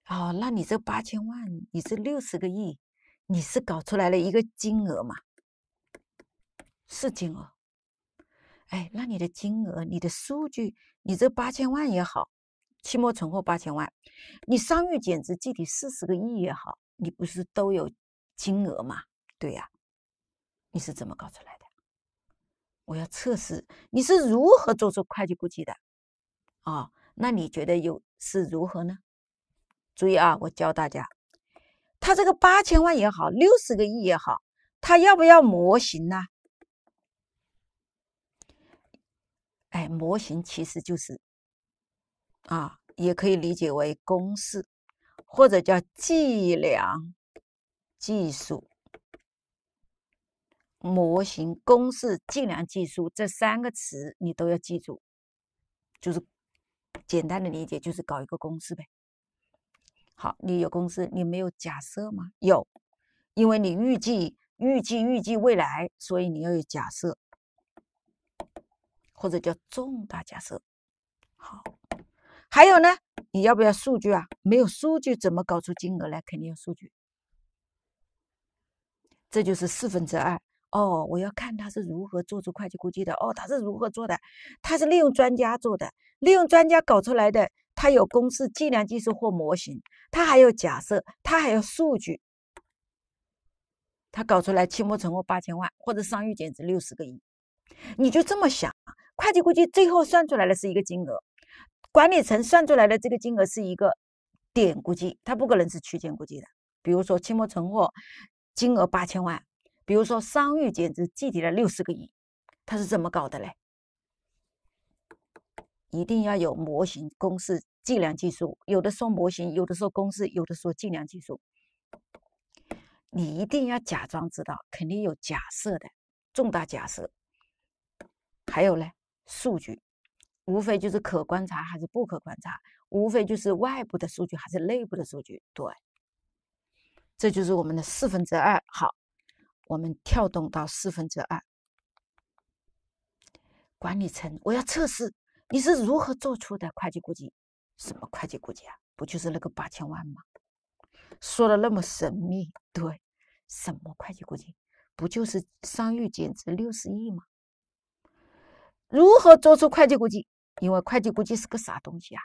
哦，那你这八千万，你这六十个亿，你是搞出来了一个金额嘛？是金额。哎，那你的金额，你的数据，你这八千万也好，期末存货八千万，你商誉减值具体四十个亿也好，你不是都有金额嘛？对呀。”你是怎么搞出来的？我要测试你是如何做出会计估计的。啊，那你觉得又是如何呢？注意啊，我教大家，他这个八千万也好，六十个亿也好，他要不要模型呢？哎，模型其实就是啊，也可以理解为公式，或者叫计量技术。模型、公式、计量、技术这三个词你都要记住。就是简单的理解，就是搞一个公式呗。好，你有公式，你没有假设吗？有，因为你预计、预计、预计未来，所以你要有假设，或者叫重大假设。好，还有呢，你要不要数据啊？没有数据怎么搞出金额来？肯定要数据。这就是四分之二。哦，我要看他是如何做出会计估计的。哦，他是如何做的？他是利用专家做的，利用专家搞出来的。他有公式、计量技术或模型，他还有假设，他还有数据。他搞出来期末存货八千万，或者商誉减值六十个亿。你就这么想，会计估计最后算出来的是一个金额，管理层算出来的这个金额是一个点估计，它不可能是区间估计的。比如说期末存货金额八千万。比如说商誉减值计提了六十个亿，它是怎么搞的嘞？一定要有模型、公式、计量技术，有的说模型，有的说公式，有的说计量技术。你一定要假装知道，肯定有假设的，重大假设。还有呢，数据，无非就是可观察还是不可观察，无非就是外部的数据还是内部的数据。对，这就是我们的四分之二。好。我们跳动到四分之二，管理层，我要测试你是如何做出的会计估计？什么会计估计啊？不就是那个八千万吗？说的那么神秘，对，什么会计估计？不就是商誉减值六十亿吗？如何做出会计估计？因为会计估计是个啥东西啊？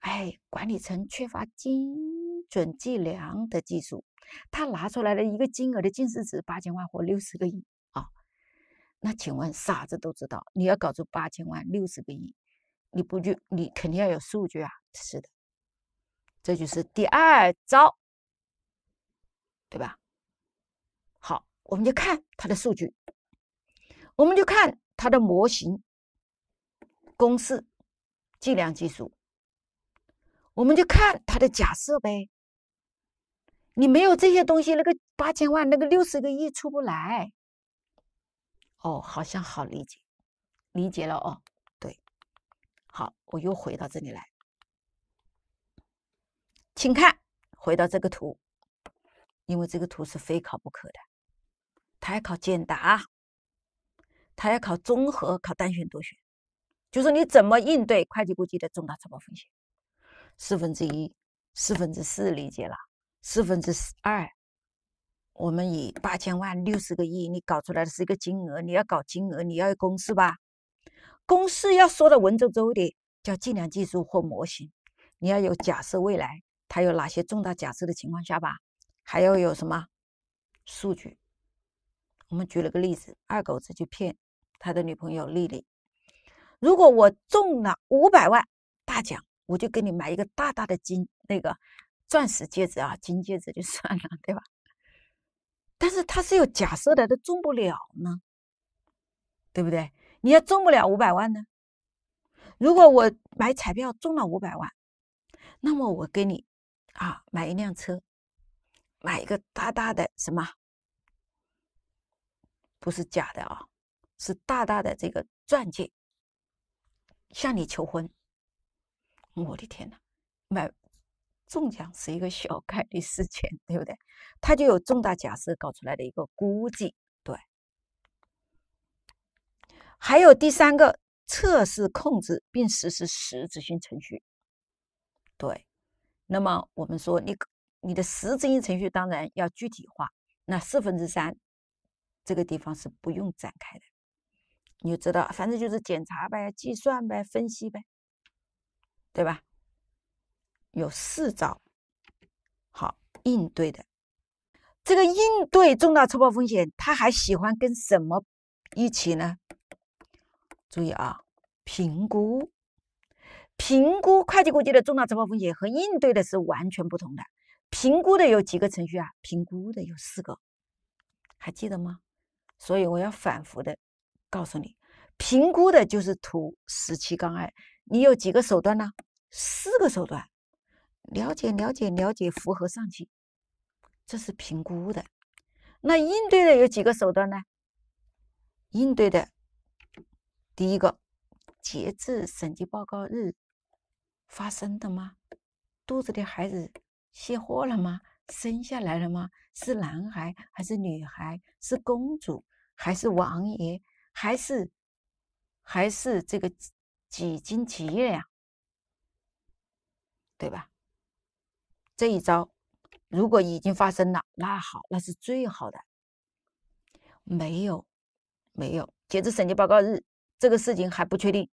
哎，管理层缺乏精。准计量的技术，他拿出来了一个金额的近似值八千万或六十个亿啊！那请问傻子都知道，你要搞出八千万、六十个亿，你不就你肯定要有数据啊？是的，这就是第二招，对吧？好，我们就看他的数据，我们就看他的模型、公式、计量技术，我们就看他的假设呗。你没有这些东西，那个八千万，那个六十个亿出不来。哦，好像好理解，理解了哦。对，好，我又回到这里来，请看，回到这个图，因为这个图是非考不可的，他要考简答，他要考综合，考单选、多选，就是你怎么应对会计估计的重大错报风险？四分之一，四分之四理解了。四分之二，我们以八千万六十个亿，你搞出来的是一个金额，你要搞金额，你要公式吧？公式要说的文绉绉的，叫计量技术或模型，你要有假设未来它有哪些重大假设的情况下吧，还要有什么数据？我们举了个例子，二狗子去骗他的女朋友丽丽，如果我中了五百万大奖，我就给你买一个大大的金那个。钻石戒指啊，金戒指就 算了，对吧？但是他是有假设的，他中不了呢，对不对？你要中不了五百万呢。如果我买彩票中了五百万，那么我给你啊买一辆车，买一个大大的什么？不是假的啊，是大大的这个钻戒向你求婚。我的天呐，买！中奖是一个小 概率事件，对不对？它就有重大假设搞出来的一个估计，对。还有第三个，测试控制并实施实质性程序，对。那么我们说，你你的实质性程序当然要具体化，那四分之三这个地方是不用展开的，你就知道，反正就是检查呗，计算呗，分析呗，对吧？有四招好应对的，这个应对重大错报风险，他还喜欢跟什么一起呢？注意啊，评估，评估会计估计的重大错报风险和应对的是完全不同的。评估的有几个程序啊？评估的有四个，还记得吗？所以我要反复的告诉你，评估的就是图十七杠二，你有几个手段呢？四个手段。了解，了解，了解，符合上级，这是评估的。那应对的有几个手段呢？应对的，第一个，截至审计报告日发生的吗？肚子的孩子卸货了吗？生下来了吗？是男孩还是女孩？是公主还是王爷？还是还是这个几斤几两？对吧？这一招，如果已经发生了，那好，那是最好的。没有，没有。截至审计报告日，这个事情还不确定。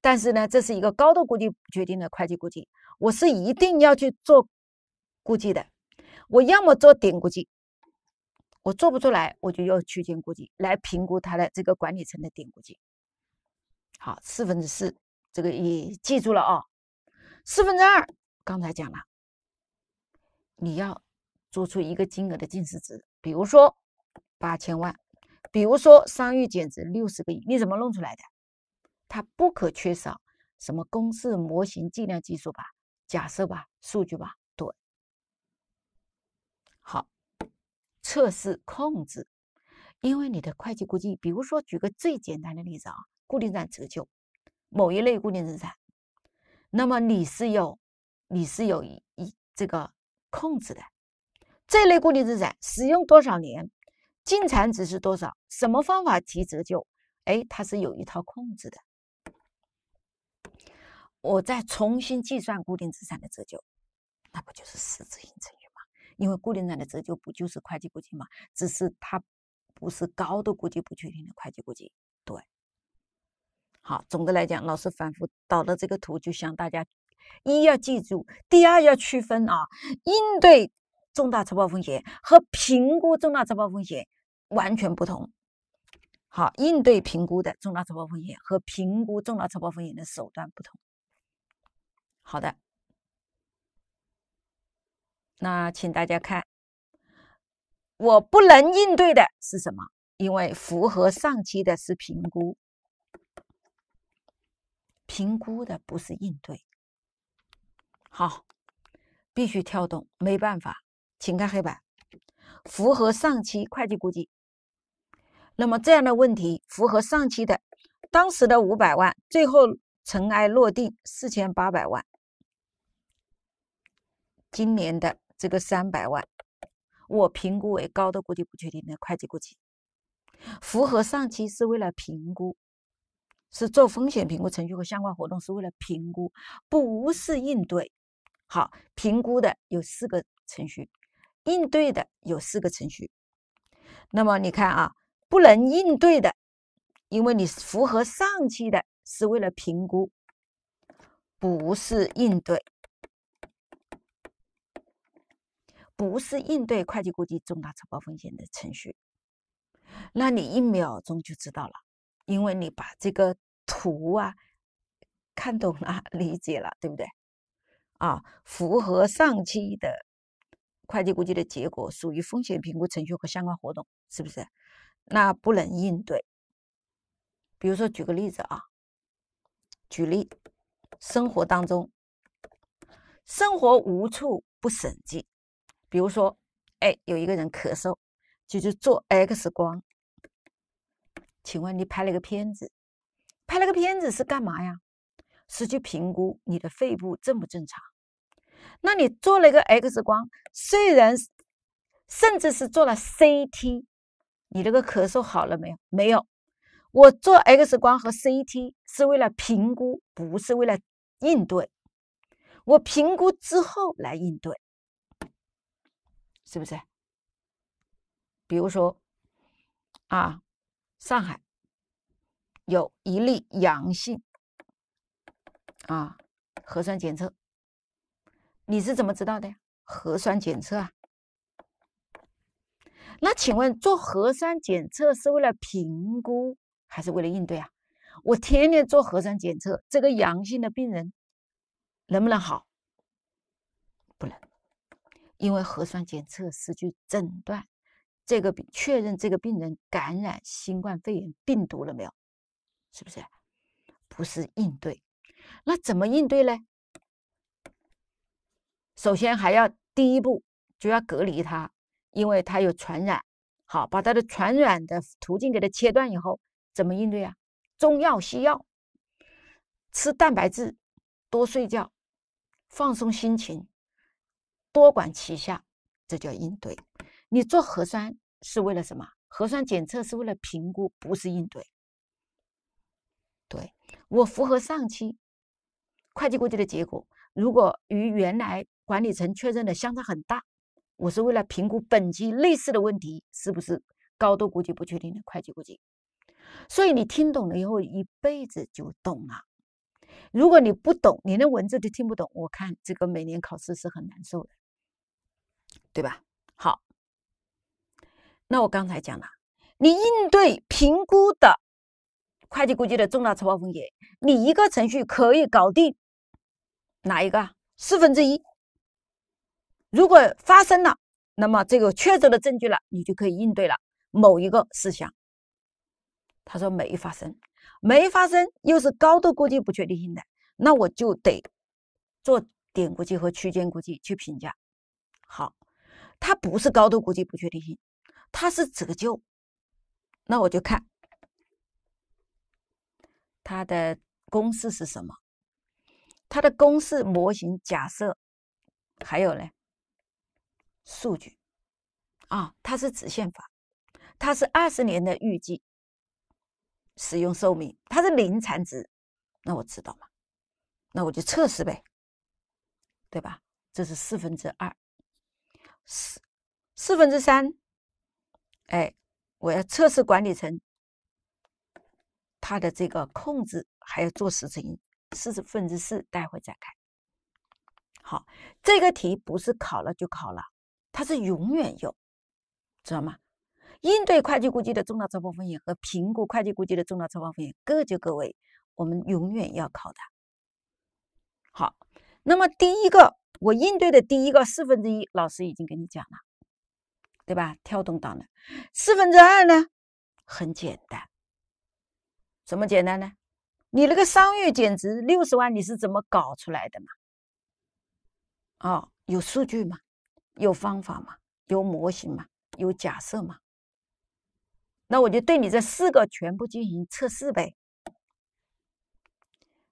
但是呢，这是一个高度估计决定的会计估计，我是一定要去做估计的。我要么做点估计，我做不出来，我就用区间估计来评估它的这个管理层的点估计。好，四分之四，这个也记住了啊。四分之二，刚才讲了。你要做出一个金额的净市值，比如说八千万，比如说商誉减值六十个亿，你怎么弄出来的？它不可缺少什么公式、模型、计量技术吧？假设吧，数据吧，对。好，测试控制，因为你的会计估计，比如说举个最简单的例子啊，固定资产折旧，某一类固定资产，那么你是有，你是有一一这个。控制的这类固定资产使用多少年，净残值是多少，什么方法提折旧？哎，它是有一套控制的。我再重新计算固定资产的折旧，那不就是实质性程序吗？因为固定资产的折旧不就是会计估计吗？只是它不是高度估计不确定的会计估计。对，好，总的来讲，老师反复导的这个图，就向大家。一要记住，第二要区分啊，应对重大承报风险和评估重大承报风险完全不同。好，应对评估的重大承报风险和评估重大承报风险的手段不同。好的，那请大家看，我不能应对的是什么？因为符合上期的是评估，评估的不是应对。好，必须跳动，没办法，请看黑板，符合上期会计估计。那么这样的问题符合上期的当时的五百万，最后尘埃落定四千八百万。今年的这个三百万，我评估为高的估计不确定的会计估计，符合上期是为了评估，是做风险评估程序和相关活动是为了评估，不是应对。好，评估的有四个程序，应对的有四个程序。那么你看啊，不能应对的，因为你符合上期的是为了评估，不是应对，不是应对会计估计重大错报风险的程序。那你一秒钟就知道了，因为你把这个图啊看懂了，理解了，对不对？啊，符合上期的会计估计的结果，属于风险评估程序和相关活动，是不是？那不能应对。比如说，举个例子啊，举例，生活当中，生活无处不审计。比如说，哎，有一个人咳嗽，就就做 X 光。请问你拍了个片子，拍了个片子是干嘛呀？是去评估你的肺部正不正常？那你做了一个 X 光，虽然甚至是做了 CT，你这个咳嗽好了没有？没有。我做 X 光和 CT 是为了评估，不是为了应对。我评估之后来应对，是不是？比如说，啊，上海有一例阳性。啊，核酸检测，你是怎么知道的呀？核酸检测啊，那请问做核酸检测是为了评估还是为了应对啊？我天天做核酸检测，这个阳性的病人能不能好？不能，因为核酸检测是去诊断这个确认这个病人感染新冠肺炎病毒了没有，是不是？不是应对。那怎么应对呢？首先还要第一步就要隔离它，因为它有传染。好，把它的传染的途径给它切断以后，怎么应对啊？中药、西药，吃蛋白质，多睡觉，放松心情，多管齐下，这叫应对。你做核酸是为了什么？核酸检测是为了评估，不是应对。对我符合上期。会计估计的结果，如果与原来管理层确认的相差很大，我是为了评估本级类似的问题是不是高度估计不确定的会计估计。所以你听懂了以后一辈子就懂了。如果你不懂，你连文字都听不懂，我看这个每年考试是很难受的，对吧？好，那我刚才讲了，你应对评估的会计估计的重大错报风险，你一个程序可以搞定。哪一个四分之一？如果发生了，那么这个确凿的证据了，你就可以应对了。某一个事项。他说没发生，没发生又是高度估计不确定性的，那我就得做点估计和区间估计去评价。好，它不是高度估计不确定性，它是折旧，那我就看它的公式是什么。它的公式模型假设，还有呢，数据啊，它是直线法，它是二十年的预计使用寿命，它是零残值，那我知道嘛，那我就测试呗，对吧？这是四分之二，四四分之三，哎，我要测试管理层，它的这个控制还要做实行，四十分之四，待会再看。好，这个题不是考了就考了，它是永远有，知道吗？应对会计估计的重大错报风险和评估会计估计的重大错报风险各就各位，我们永远要考的。好，那么第一个我应对的第一个四分之一，老师已经跟你讲了，对吧？跳动到了四分之二呢，很简单，怎么简单呢？你那个商誉减值六十万，你是怎么搞出来的嘛？哦，有数据吗？有方法吗？有模型吗？有假设吗？那我就对你这四个全部进行测试呗。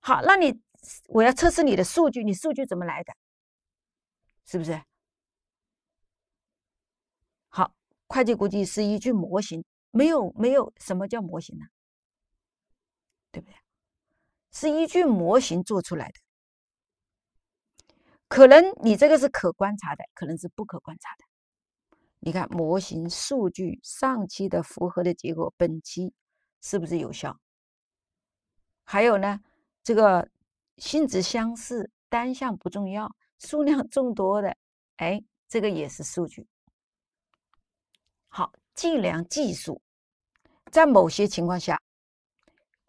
好，那你我要测试你的数据，你数据怎么来的？是不是？好，会计估计是依据模型，没有没有什么叫模型呢，对不对？是依据模型做出来的，可能你这个是可观察的，可能是不可观察的。你看模型数据上期的符合的结果，本期是不是有效？还有呢，这个性质相似，单项不重要，数量 众多的，哎，这个也是数据。好，计量技术在某些情况下。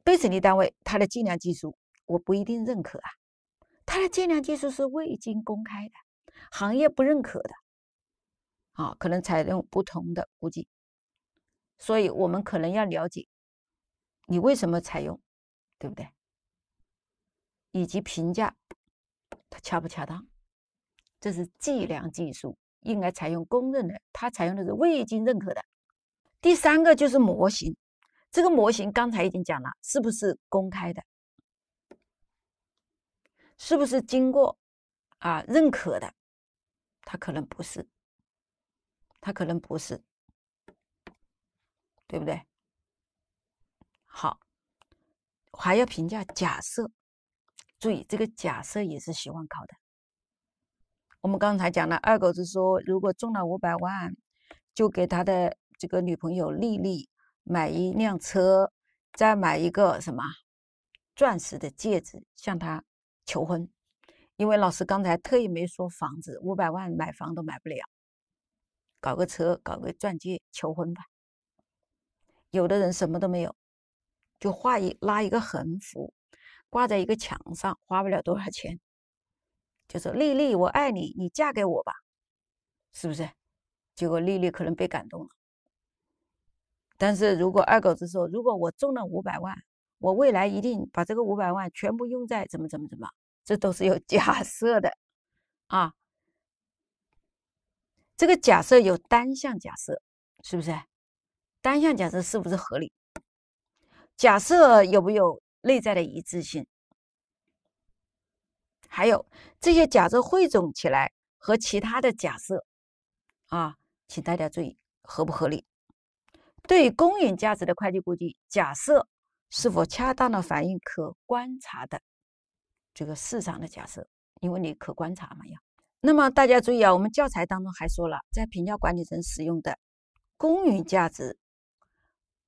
被审计单位它的计量技术我不一定认可啊，它的计量技术是未经公开的，行业不认可的，啊，可能采用不同的估计，所以我们可能要了解你为什么采用，对不对？以及评价它恰不恰当，这是计量技术应该采用公认的，它采用的是未经认可的。第三个就是模型。这个模型刚才已经讲了，是不是公开的？是不是经过啊认可的？他可能不是，他可能不是，对不对？好，还要评价假设。注意，这个假设也是希望考的。我们刚才讲了，二狗子说，如果中了五百万，就给他的这个女朋友丽丽。买一辆车，再买一个什么钻石的戒指，向他求婚。因为老师刚才特意没说房子，五百万买房都买不了，搞个车，搞个钻戒求婚吧。有的人什么都没有，就画一拉一个横幅，挂在一个墙上，花不了多少钱，就说丽丽，我爱你，你嫁给我吧”，是不是？结果丽丽可能被感动了。但是如果二狗子说，如果我中了五百万，我未来一定把这个五百万全部用在怎么怎么怎么，这都是有 假设的，啊，这个假设有单向假设，是不是？单向假设是不是合理？假设有没有内在的一致性？还有这些假设汇总起来和其他的假设，啊，请大家注意合不合理？对公允价值的会计估计假设是否恰当的反映可观察的这个市场的假设？因为你可观察嘛呀。那么大家注意啊，我们教材当中还说了，在评价管理层使用的公允价值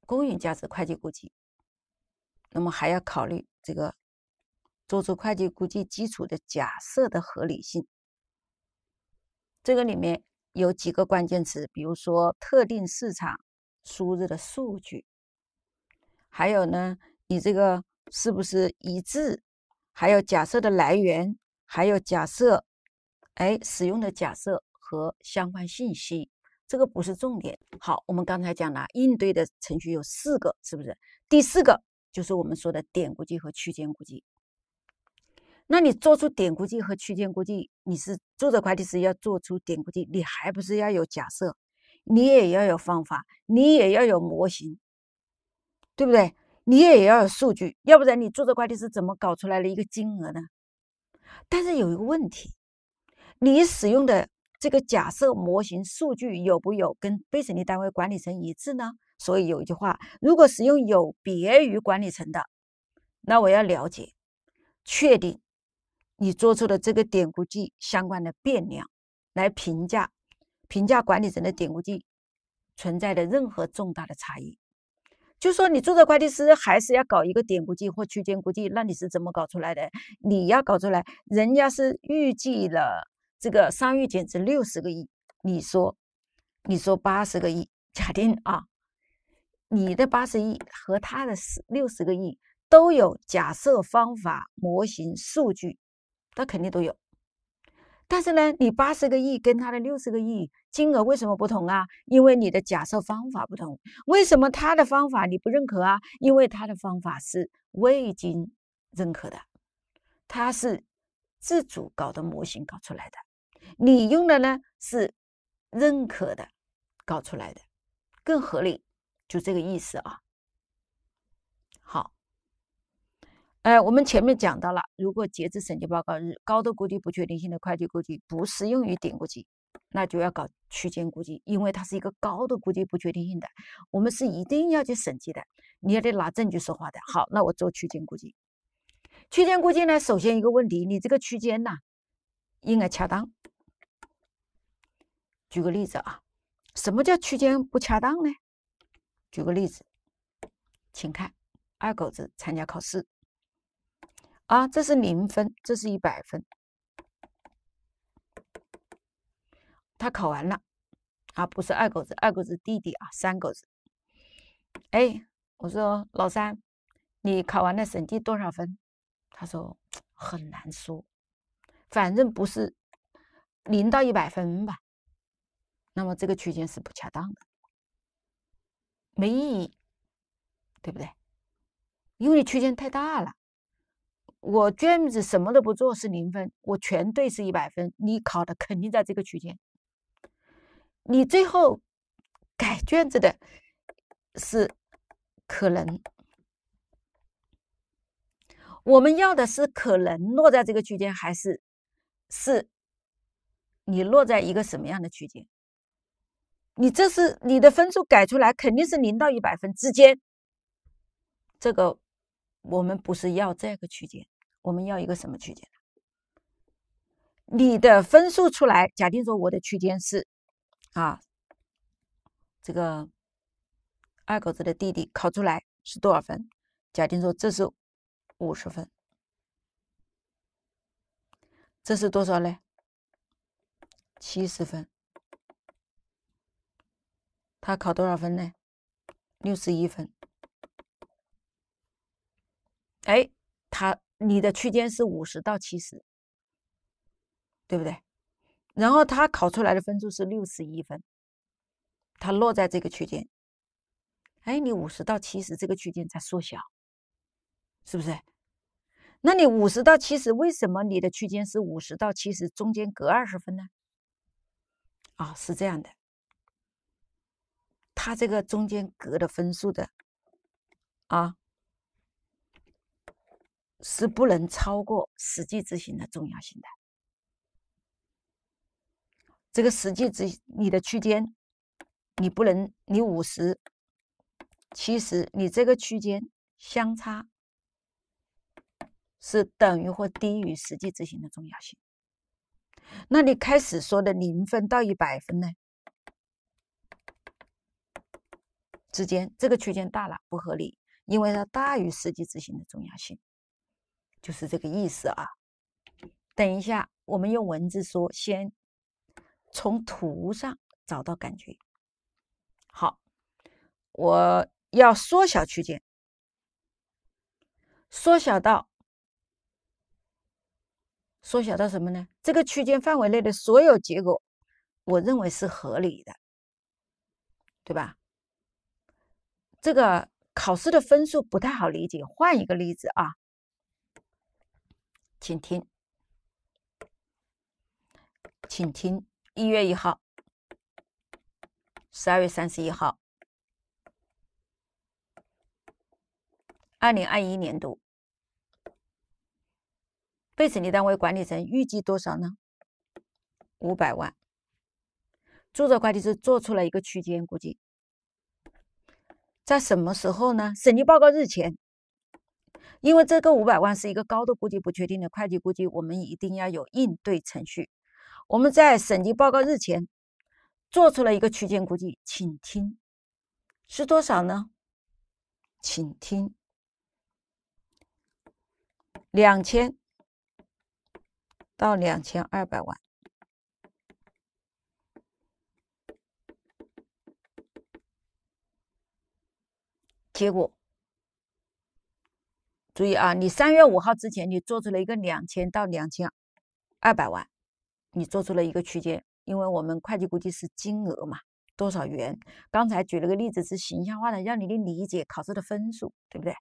公允价值会计估计，那么还要考虑这个做出会计估计基础的假设的合理性。这个里面有几个关键词，比如说特定市场。输入的数据，还有呢？你这个是不是一致？还有假设的来源，还有假设，哎，使用的假设和相关信息，这个不是重点。好，我们刚才讲了，应对的程序有四个，是不是？第四个就是我们说的点估计和区间估计。那你做出点估计和区间估计，你是做的快递时要做出点估计，你还不是要有假设？你也要有方法，你也要有模型，对不对？你也要有数据，要不然你做册会计是怎么搞出来的一个金额呢？但是有一个问题，你使用的这个假设模型、数据有不有跟被审计单位管理层一致呢？所以有一句话，如果使用有别于管理层的，那我要了解，确定你做出的这个点估计相关的变量来评价。评价管理人的点估计存在的任何重大的差异，就说你注册会计师还是要搞一个点估计或区间估计，那你是怎么搞出来的？你要搞出来，人家是预计了这个商誉减值六十个亿，你说你说八十个亿，假定啊，你的八十亿和他的十六十个亿都有假设方法、模型、数据，那肯定都有。但是呢，你八十个亿跟他的六十个亿金额为什么不同啊？因为你的假设方法不同。为什么他的方法你不认可啊？因为他的方法是未经认可的，他是自主搞的模型搞出来的，你用的呢是认可的，搞出来的更合理，就这个意思啊。哎，我们前面讲到了，如果截至审计报告日，高度估计不确定性的会计估计不适用于顶估计，那就要搞区间估计，因为它是一个高度估计不确定性的，我们是一定要去审计的，你也得拿证据说话的。好，那我做区间估计。区间估计呢，首先一个问题，你这个区间呐，应该恰当。举个例子啊，什么叫区间不恰当呢？举个例子，请看二狗子参加考试。啊，这是零分，这是一百分。他考完了啊，不是二狗子，二狗子弟弟啊，三狗子。哎，我说老三，你考完了审计多少分？他说很难说，反正不是零到一百分吧。那么这个区间是不恰当的，没意义，对不对？因为区间太大了。我卷子什么都不做是零分，我全对是一百分，你考的肯定在这个区间。你最后改卷子的是可能，我们要的是可能落在这个区间，还是是你落在一个什么样的区间？你这是你的分数改出来肯定是零到一百分之间，这个我们不是要这个区间。我们要一个什么区间？你的分数出来，假定说我的区间是啊，这个二狗子的弟弟考出来是多少分？假定说这是五十分，这是多少呢？七十分，他考多少分呢？六十一分，哎，他。你的区间是五十到七十，对不对？然后他考出来的分数是六十一分，他落在这个区间。哎，你五十到七十这个区间在缩小，是不是？那你五十到七十为什么你的区间是五十到七十中间隔二十分呢？啊，是这样的，他这个中间隔的分数的啊。是不能超过实际执行的重要性。的这个实际执行，你的区间，你不能，你五十、七十，你这个区间相差是等于或低于实际执行的重要性。那你开始说的零分到一百分呢？之间这个区间大了不合理，因为它大于实际执行的重要性。就是这个意思啊！等一下，我们用文字说，先从图上找到感觉。好，我要缩小区间，缩小到缩小到什么呢？这个区间范围内的所有结果，我认为是合理的，对吧？这个考试的分数不太好理解，换一个例子啊。请听，请听，一月一号，十二月三十一号，二零二一年度，被审计单位管理层预计多少呢？五百万。注册会计师做出了一个区间估计，在什么时候呢？审计报告日前。因为这个五百万是一个高度估计不确定的会计估计，我们一定要有应对程序。我们在审计报告日前做出了一个区间估计，请听是多少呢？请听，两千到两千二百万。结果。注意啊，你三月五号之前，你做出了一个两千到两千二百万，你做出了一个区间，因为我们会计估计是金额嘛，多少元？刚才举了个例子，是形象化的让你的理解考试的分数，对不对？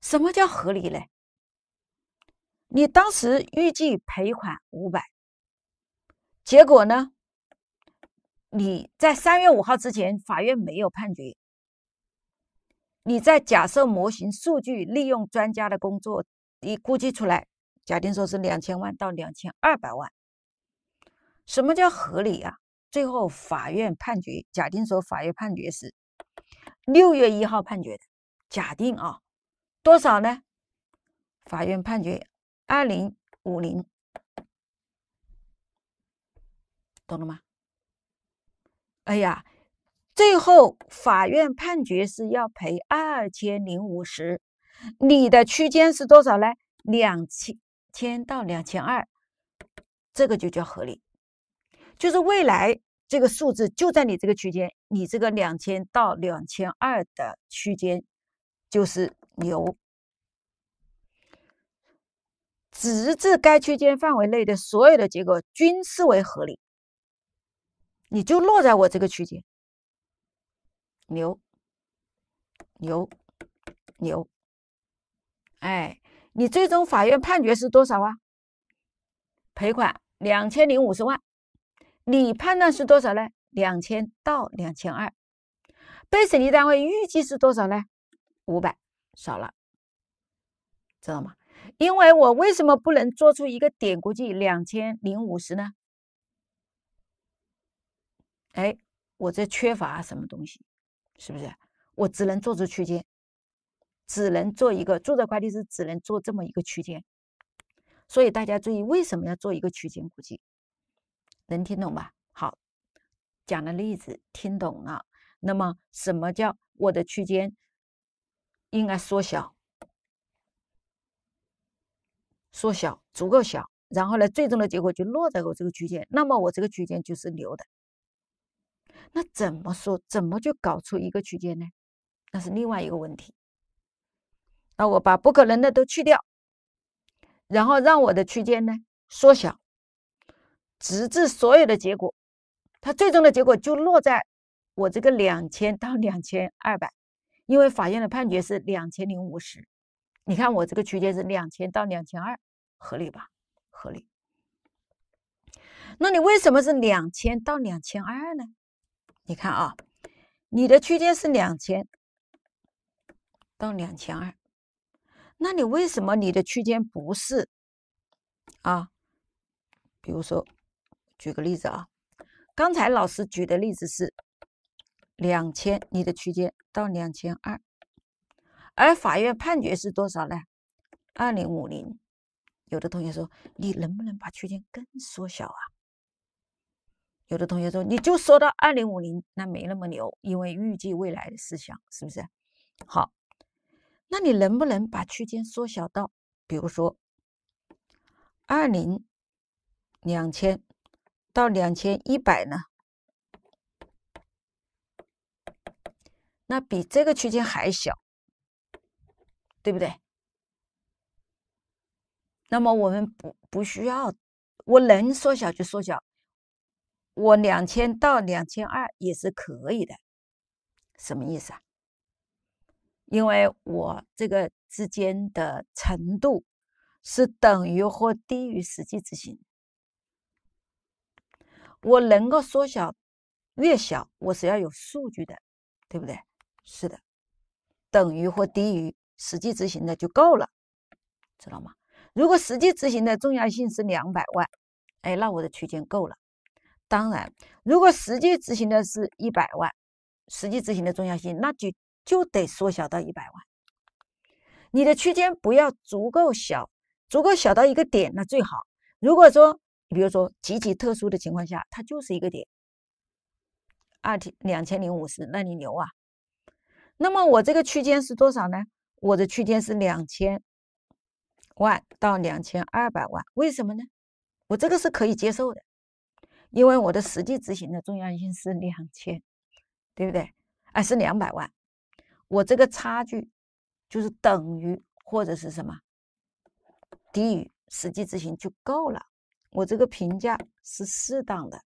什么叫合理嘞？你当时预计赔款五百，结果呢，你在三月五号之前，法院没有判决。你在假设模型、数据利用专家的工作，你估计出来，假定说是两千万到两千二百万，什么叫合理啊？最后法院判决，假定说法院判决是六月一号判决的，假定啊，多少呢？法院判决二零五零，懂了吗？哎呀！最后，法院判决是要赔二千零五十。你的区间是多少呢？两千千到两千二，这个就叫合理。就是未来这个数字就在你这个区间，你这个两千到两千二的区间就是牛。直至该区间范围内的所有的结果均视为合理，你就落在我这个区间。牛牛牛！哎，你最终法院判决是多少啊？赔款两千零五十万。你判断是多少呢？两千到两千二。被审计单位预计是多少呢？五百，少了，知道吗？因为我为什么不能做出一个点估计两千零五十呢？哎，我这缺乏什么东西？是不是？我只能做出区间，只能做一个注册会计师，只能做这么一个区间。所以大家注意，为什么要做一个区间估计？能听懂吧？好，讲的例子听懂了。那么什么叫我的区间应该缩小？缩小足够小，然后呢，最终的结果就落在我这个区间，那么我这个区间就是留的。那怎么说？怎么就搞出一个区间呢？那是另外一个问题。那我把不可能的都去掉，然后让我的区间呢缩小，直至所有的结果，它最终的结果就落在我这个两千到两千二百，因为法院的判决是两千零五十。你看我这个区间是两千到两千二，合理吧？合理。那你为什么是两千到两千二呢？你看啊，你的区间是两千到两千二，那你为什么你的区间不是啊？比如说，举个例子啊，刚才老师举的例子是两千，你的区间到两千二，而法院判决是多少呢？二零五零。有的同学说，你能不能把区间更缩小啊？有的同学说，你就说到二零五零，那没那么牛，因为预计未来的事项是不是？好，那你能不能把区间缩小到，比如说二零两千到两千一百呢？那比这个区间还小，对不对？那么我们不不需要，我能缩小就缩小。我两千到两千二也是可以的，什么意思啊？因为我这个之间的程度是等于或低于实际执行，我能够缩小，越小我是要有数据的，对不对？是的，等于或低于实际执行的就够了，知道吗？如果实际执行的重要性是两百万，哎，那我的区间够了。当然，如果实际执行的是一百万，实际执行的重要性，那就就得缩小到一百万。你的区间不要足够小，足够小到一个点那最好。如果说，比如说极其特殊的情况下，它就是一个点，二千两千零五十，那你牛啊。那么我这个区间是多少呢？我的区间是两千万到两千二百万，为什么呢？我这个是可以接受的。因为我的实际执行的重要性是两千，对不对？哎，是两百万，我这个差距就是等于或者是什么低于实际执行就够了，我这个评价是适当的，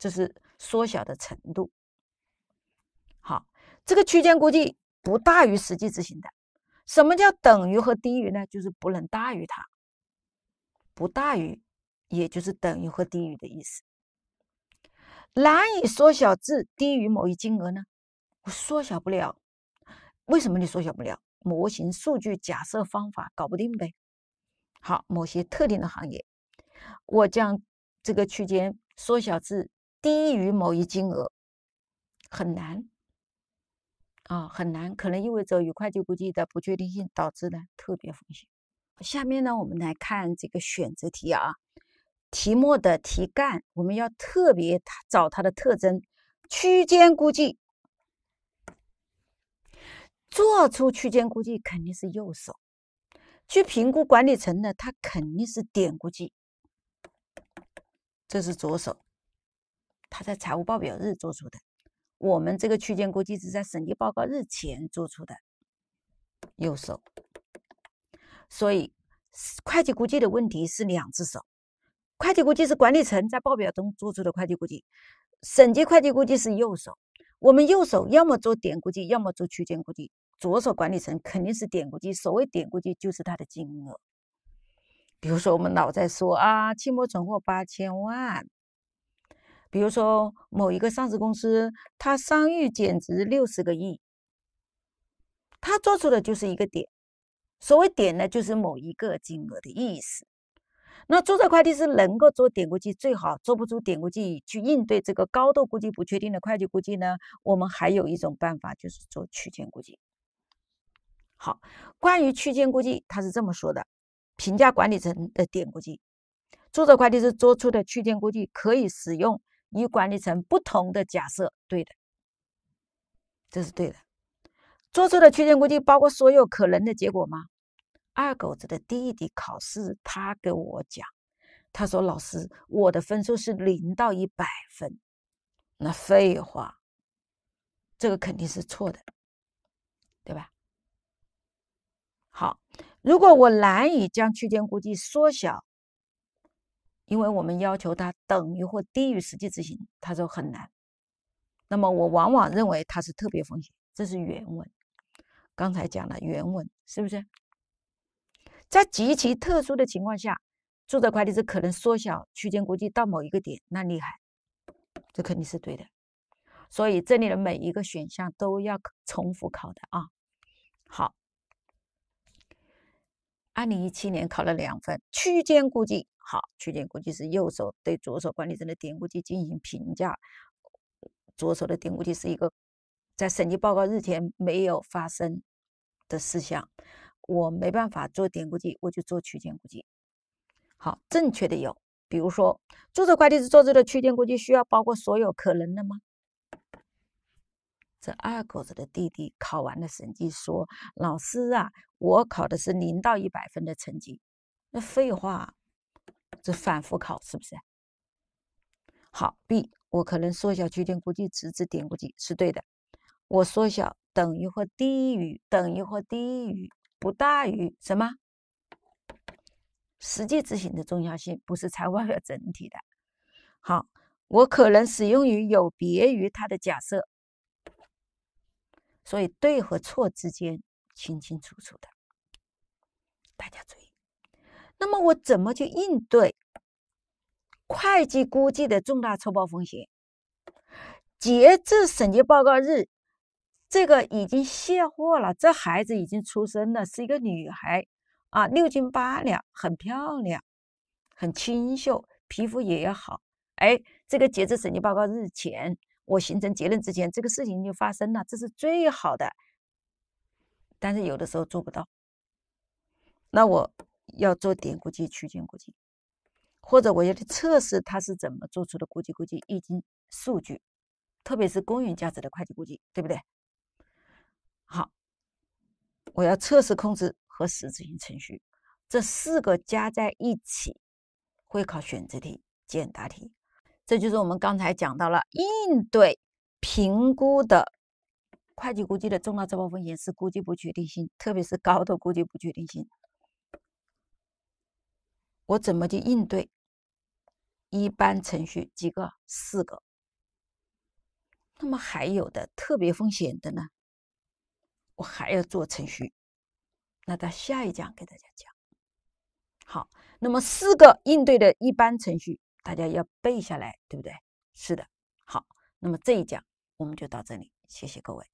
这是缩小的程度。好，这个区间估计不大于实际执行的。什么叫等于和低于呢？就是不能大于它，不大于也就是等于和低于的意思。难以缩小至低于某一金额呢？我缩小不了，为什么你缩小不了？模型、数据、假设、方法搞不定呗。好，某些特定的行业，我将这个区间缩小至低于某一金额，很难啊，很难，可能意味着与会计估计的不确定性导致的特别风险。下面呢，我们来看这个选择题啊。题目的题干，我们要特别找它的特征。区间估计做出区间估计肯定是右手。去评估管理层的，它肯定是点估计，这是左手。他在财务报表日做出的，我们这个区间估计是在审计报告日前做出的，右手。所以会计估计的问题是两只手。会计估计是管理层在报表中做出的会计估计，审计会计估计是右手。我们右手要么做点估计，要么做区间估计。左手管理层肯定是点估计。所谓点估计就是它的金额，比如说我们老在说啊，期末存货八千万。比如说某一个上市公司，它商誉减值六十个亿，它做出的就是一个点。所谓点呢，就是某一个金额的意思。那注册会计师能够做点估计，最好做不出点估计去应对这个高度估计不确定的会计估计呢？我们还有一种办法，就是做区间估计。好，关于区间估计，他是这么说的：评价管理层的点估计，注册会计师做出的区间估计可以使用与管理层不同的假设，对的，这是对的。做出的区间估计包括所有可能的结果吗？二狗子的弟弟考试，他给我讲，他说：“老师，我的分数是零到一百分，那废话，这个肯定是错的，对吧？”好，如果我难以将区间估计缩小，因为我们要求它等于或低于实际执行，他说很难，那么我往往认为它是特别风险。这是原文，刚才讲了原文是不是？在极其特殊的情况下，注册会计师可能缩小区间估计到某一个点，那厉害，这肯定是对的。所以这里的每一个选项都要重复考的啊。好，二零一七年考了两分区间估计。好，区间估计是右手对左手管理层的点估计进行评价，左手的点估计是一个在审计报告日前没有发生的事项。我没办法做点估计，我就做区间估计。好，正确的有，比如说注册会计师做这个区间估计，需要包括所有可能的吗？这二狗子的弟弟考完了审计，说老师啊，我考的是零到一百分的成绩。那废话，这反复考是不是？好，B，我可能缩小区间估计直至点估计是对的。我缩小等于或低于，等于或低于。不大于什么实际执行的重要性，不是财务报 表整体的。好，我可能使用于有别于它的假设，所以对和错之间清清楚楚的。大家注意，那么我怎么去应对会计估计的重大错报风险？截至审计报告日。这个已经卸货了，这孩子已经出生了，是一个女孩啊，六斤八两，很漂亮，很清秀，皮肤也好。哎，这个截止审计报告日前，我形成结论之前，这个事情就发生了，这是最好的。但是有的时候做不到，那我要做点估计、区间估计，或者我要去测试它是怎么做出的估计、估计一经数据，特别是公允价值的会计估计，对不对？好，我要测试控制和实质性程序，这四个加在一起会考选择题、简答题。这就是我们刚才讲到了应对评估的会计估计的重大错报风险是估计不确定性，特别是高的估计不确定性，我怎么去应对？一般程序几个？四个。那么还有的特别风险的呢？我还要做程序，那到下一讲给大家讲。好，那么四个应对的一般程序，大家要背下来，对不对？是的。好，那么这一讲我们就到这里，谢谢各位。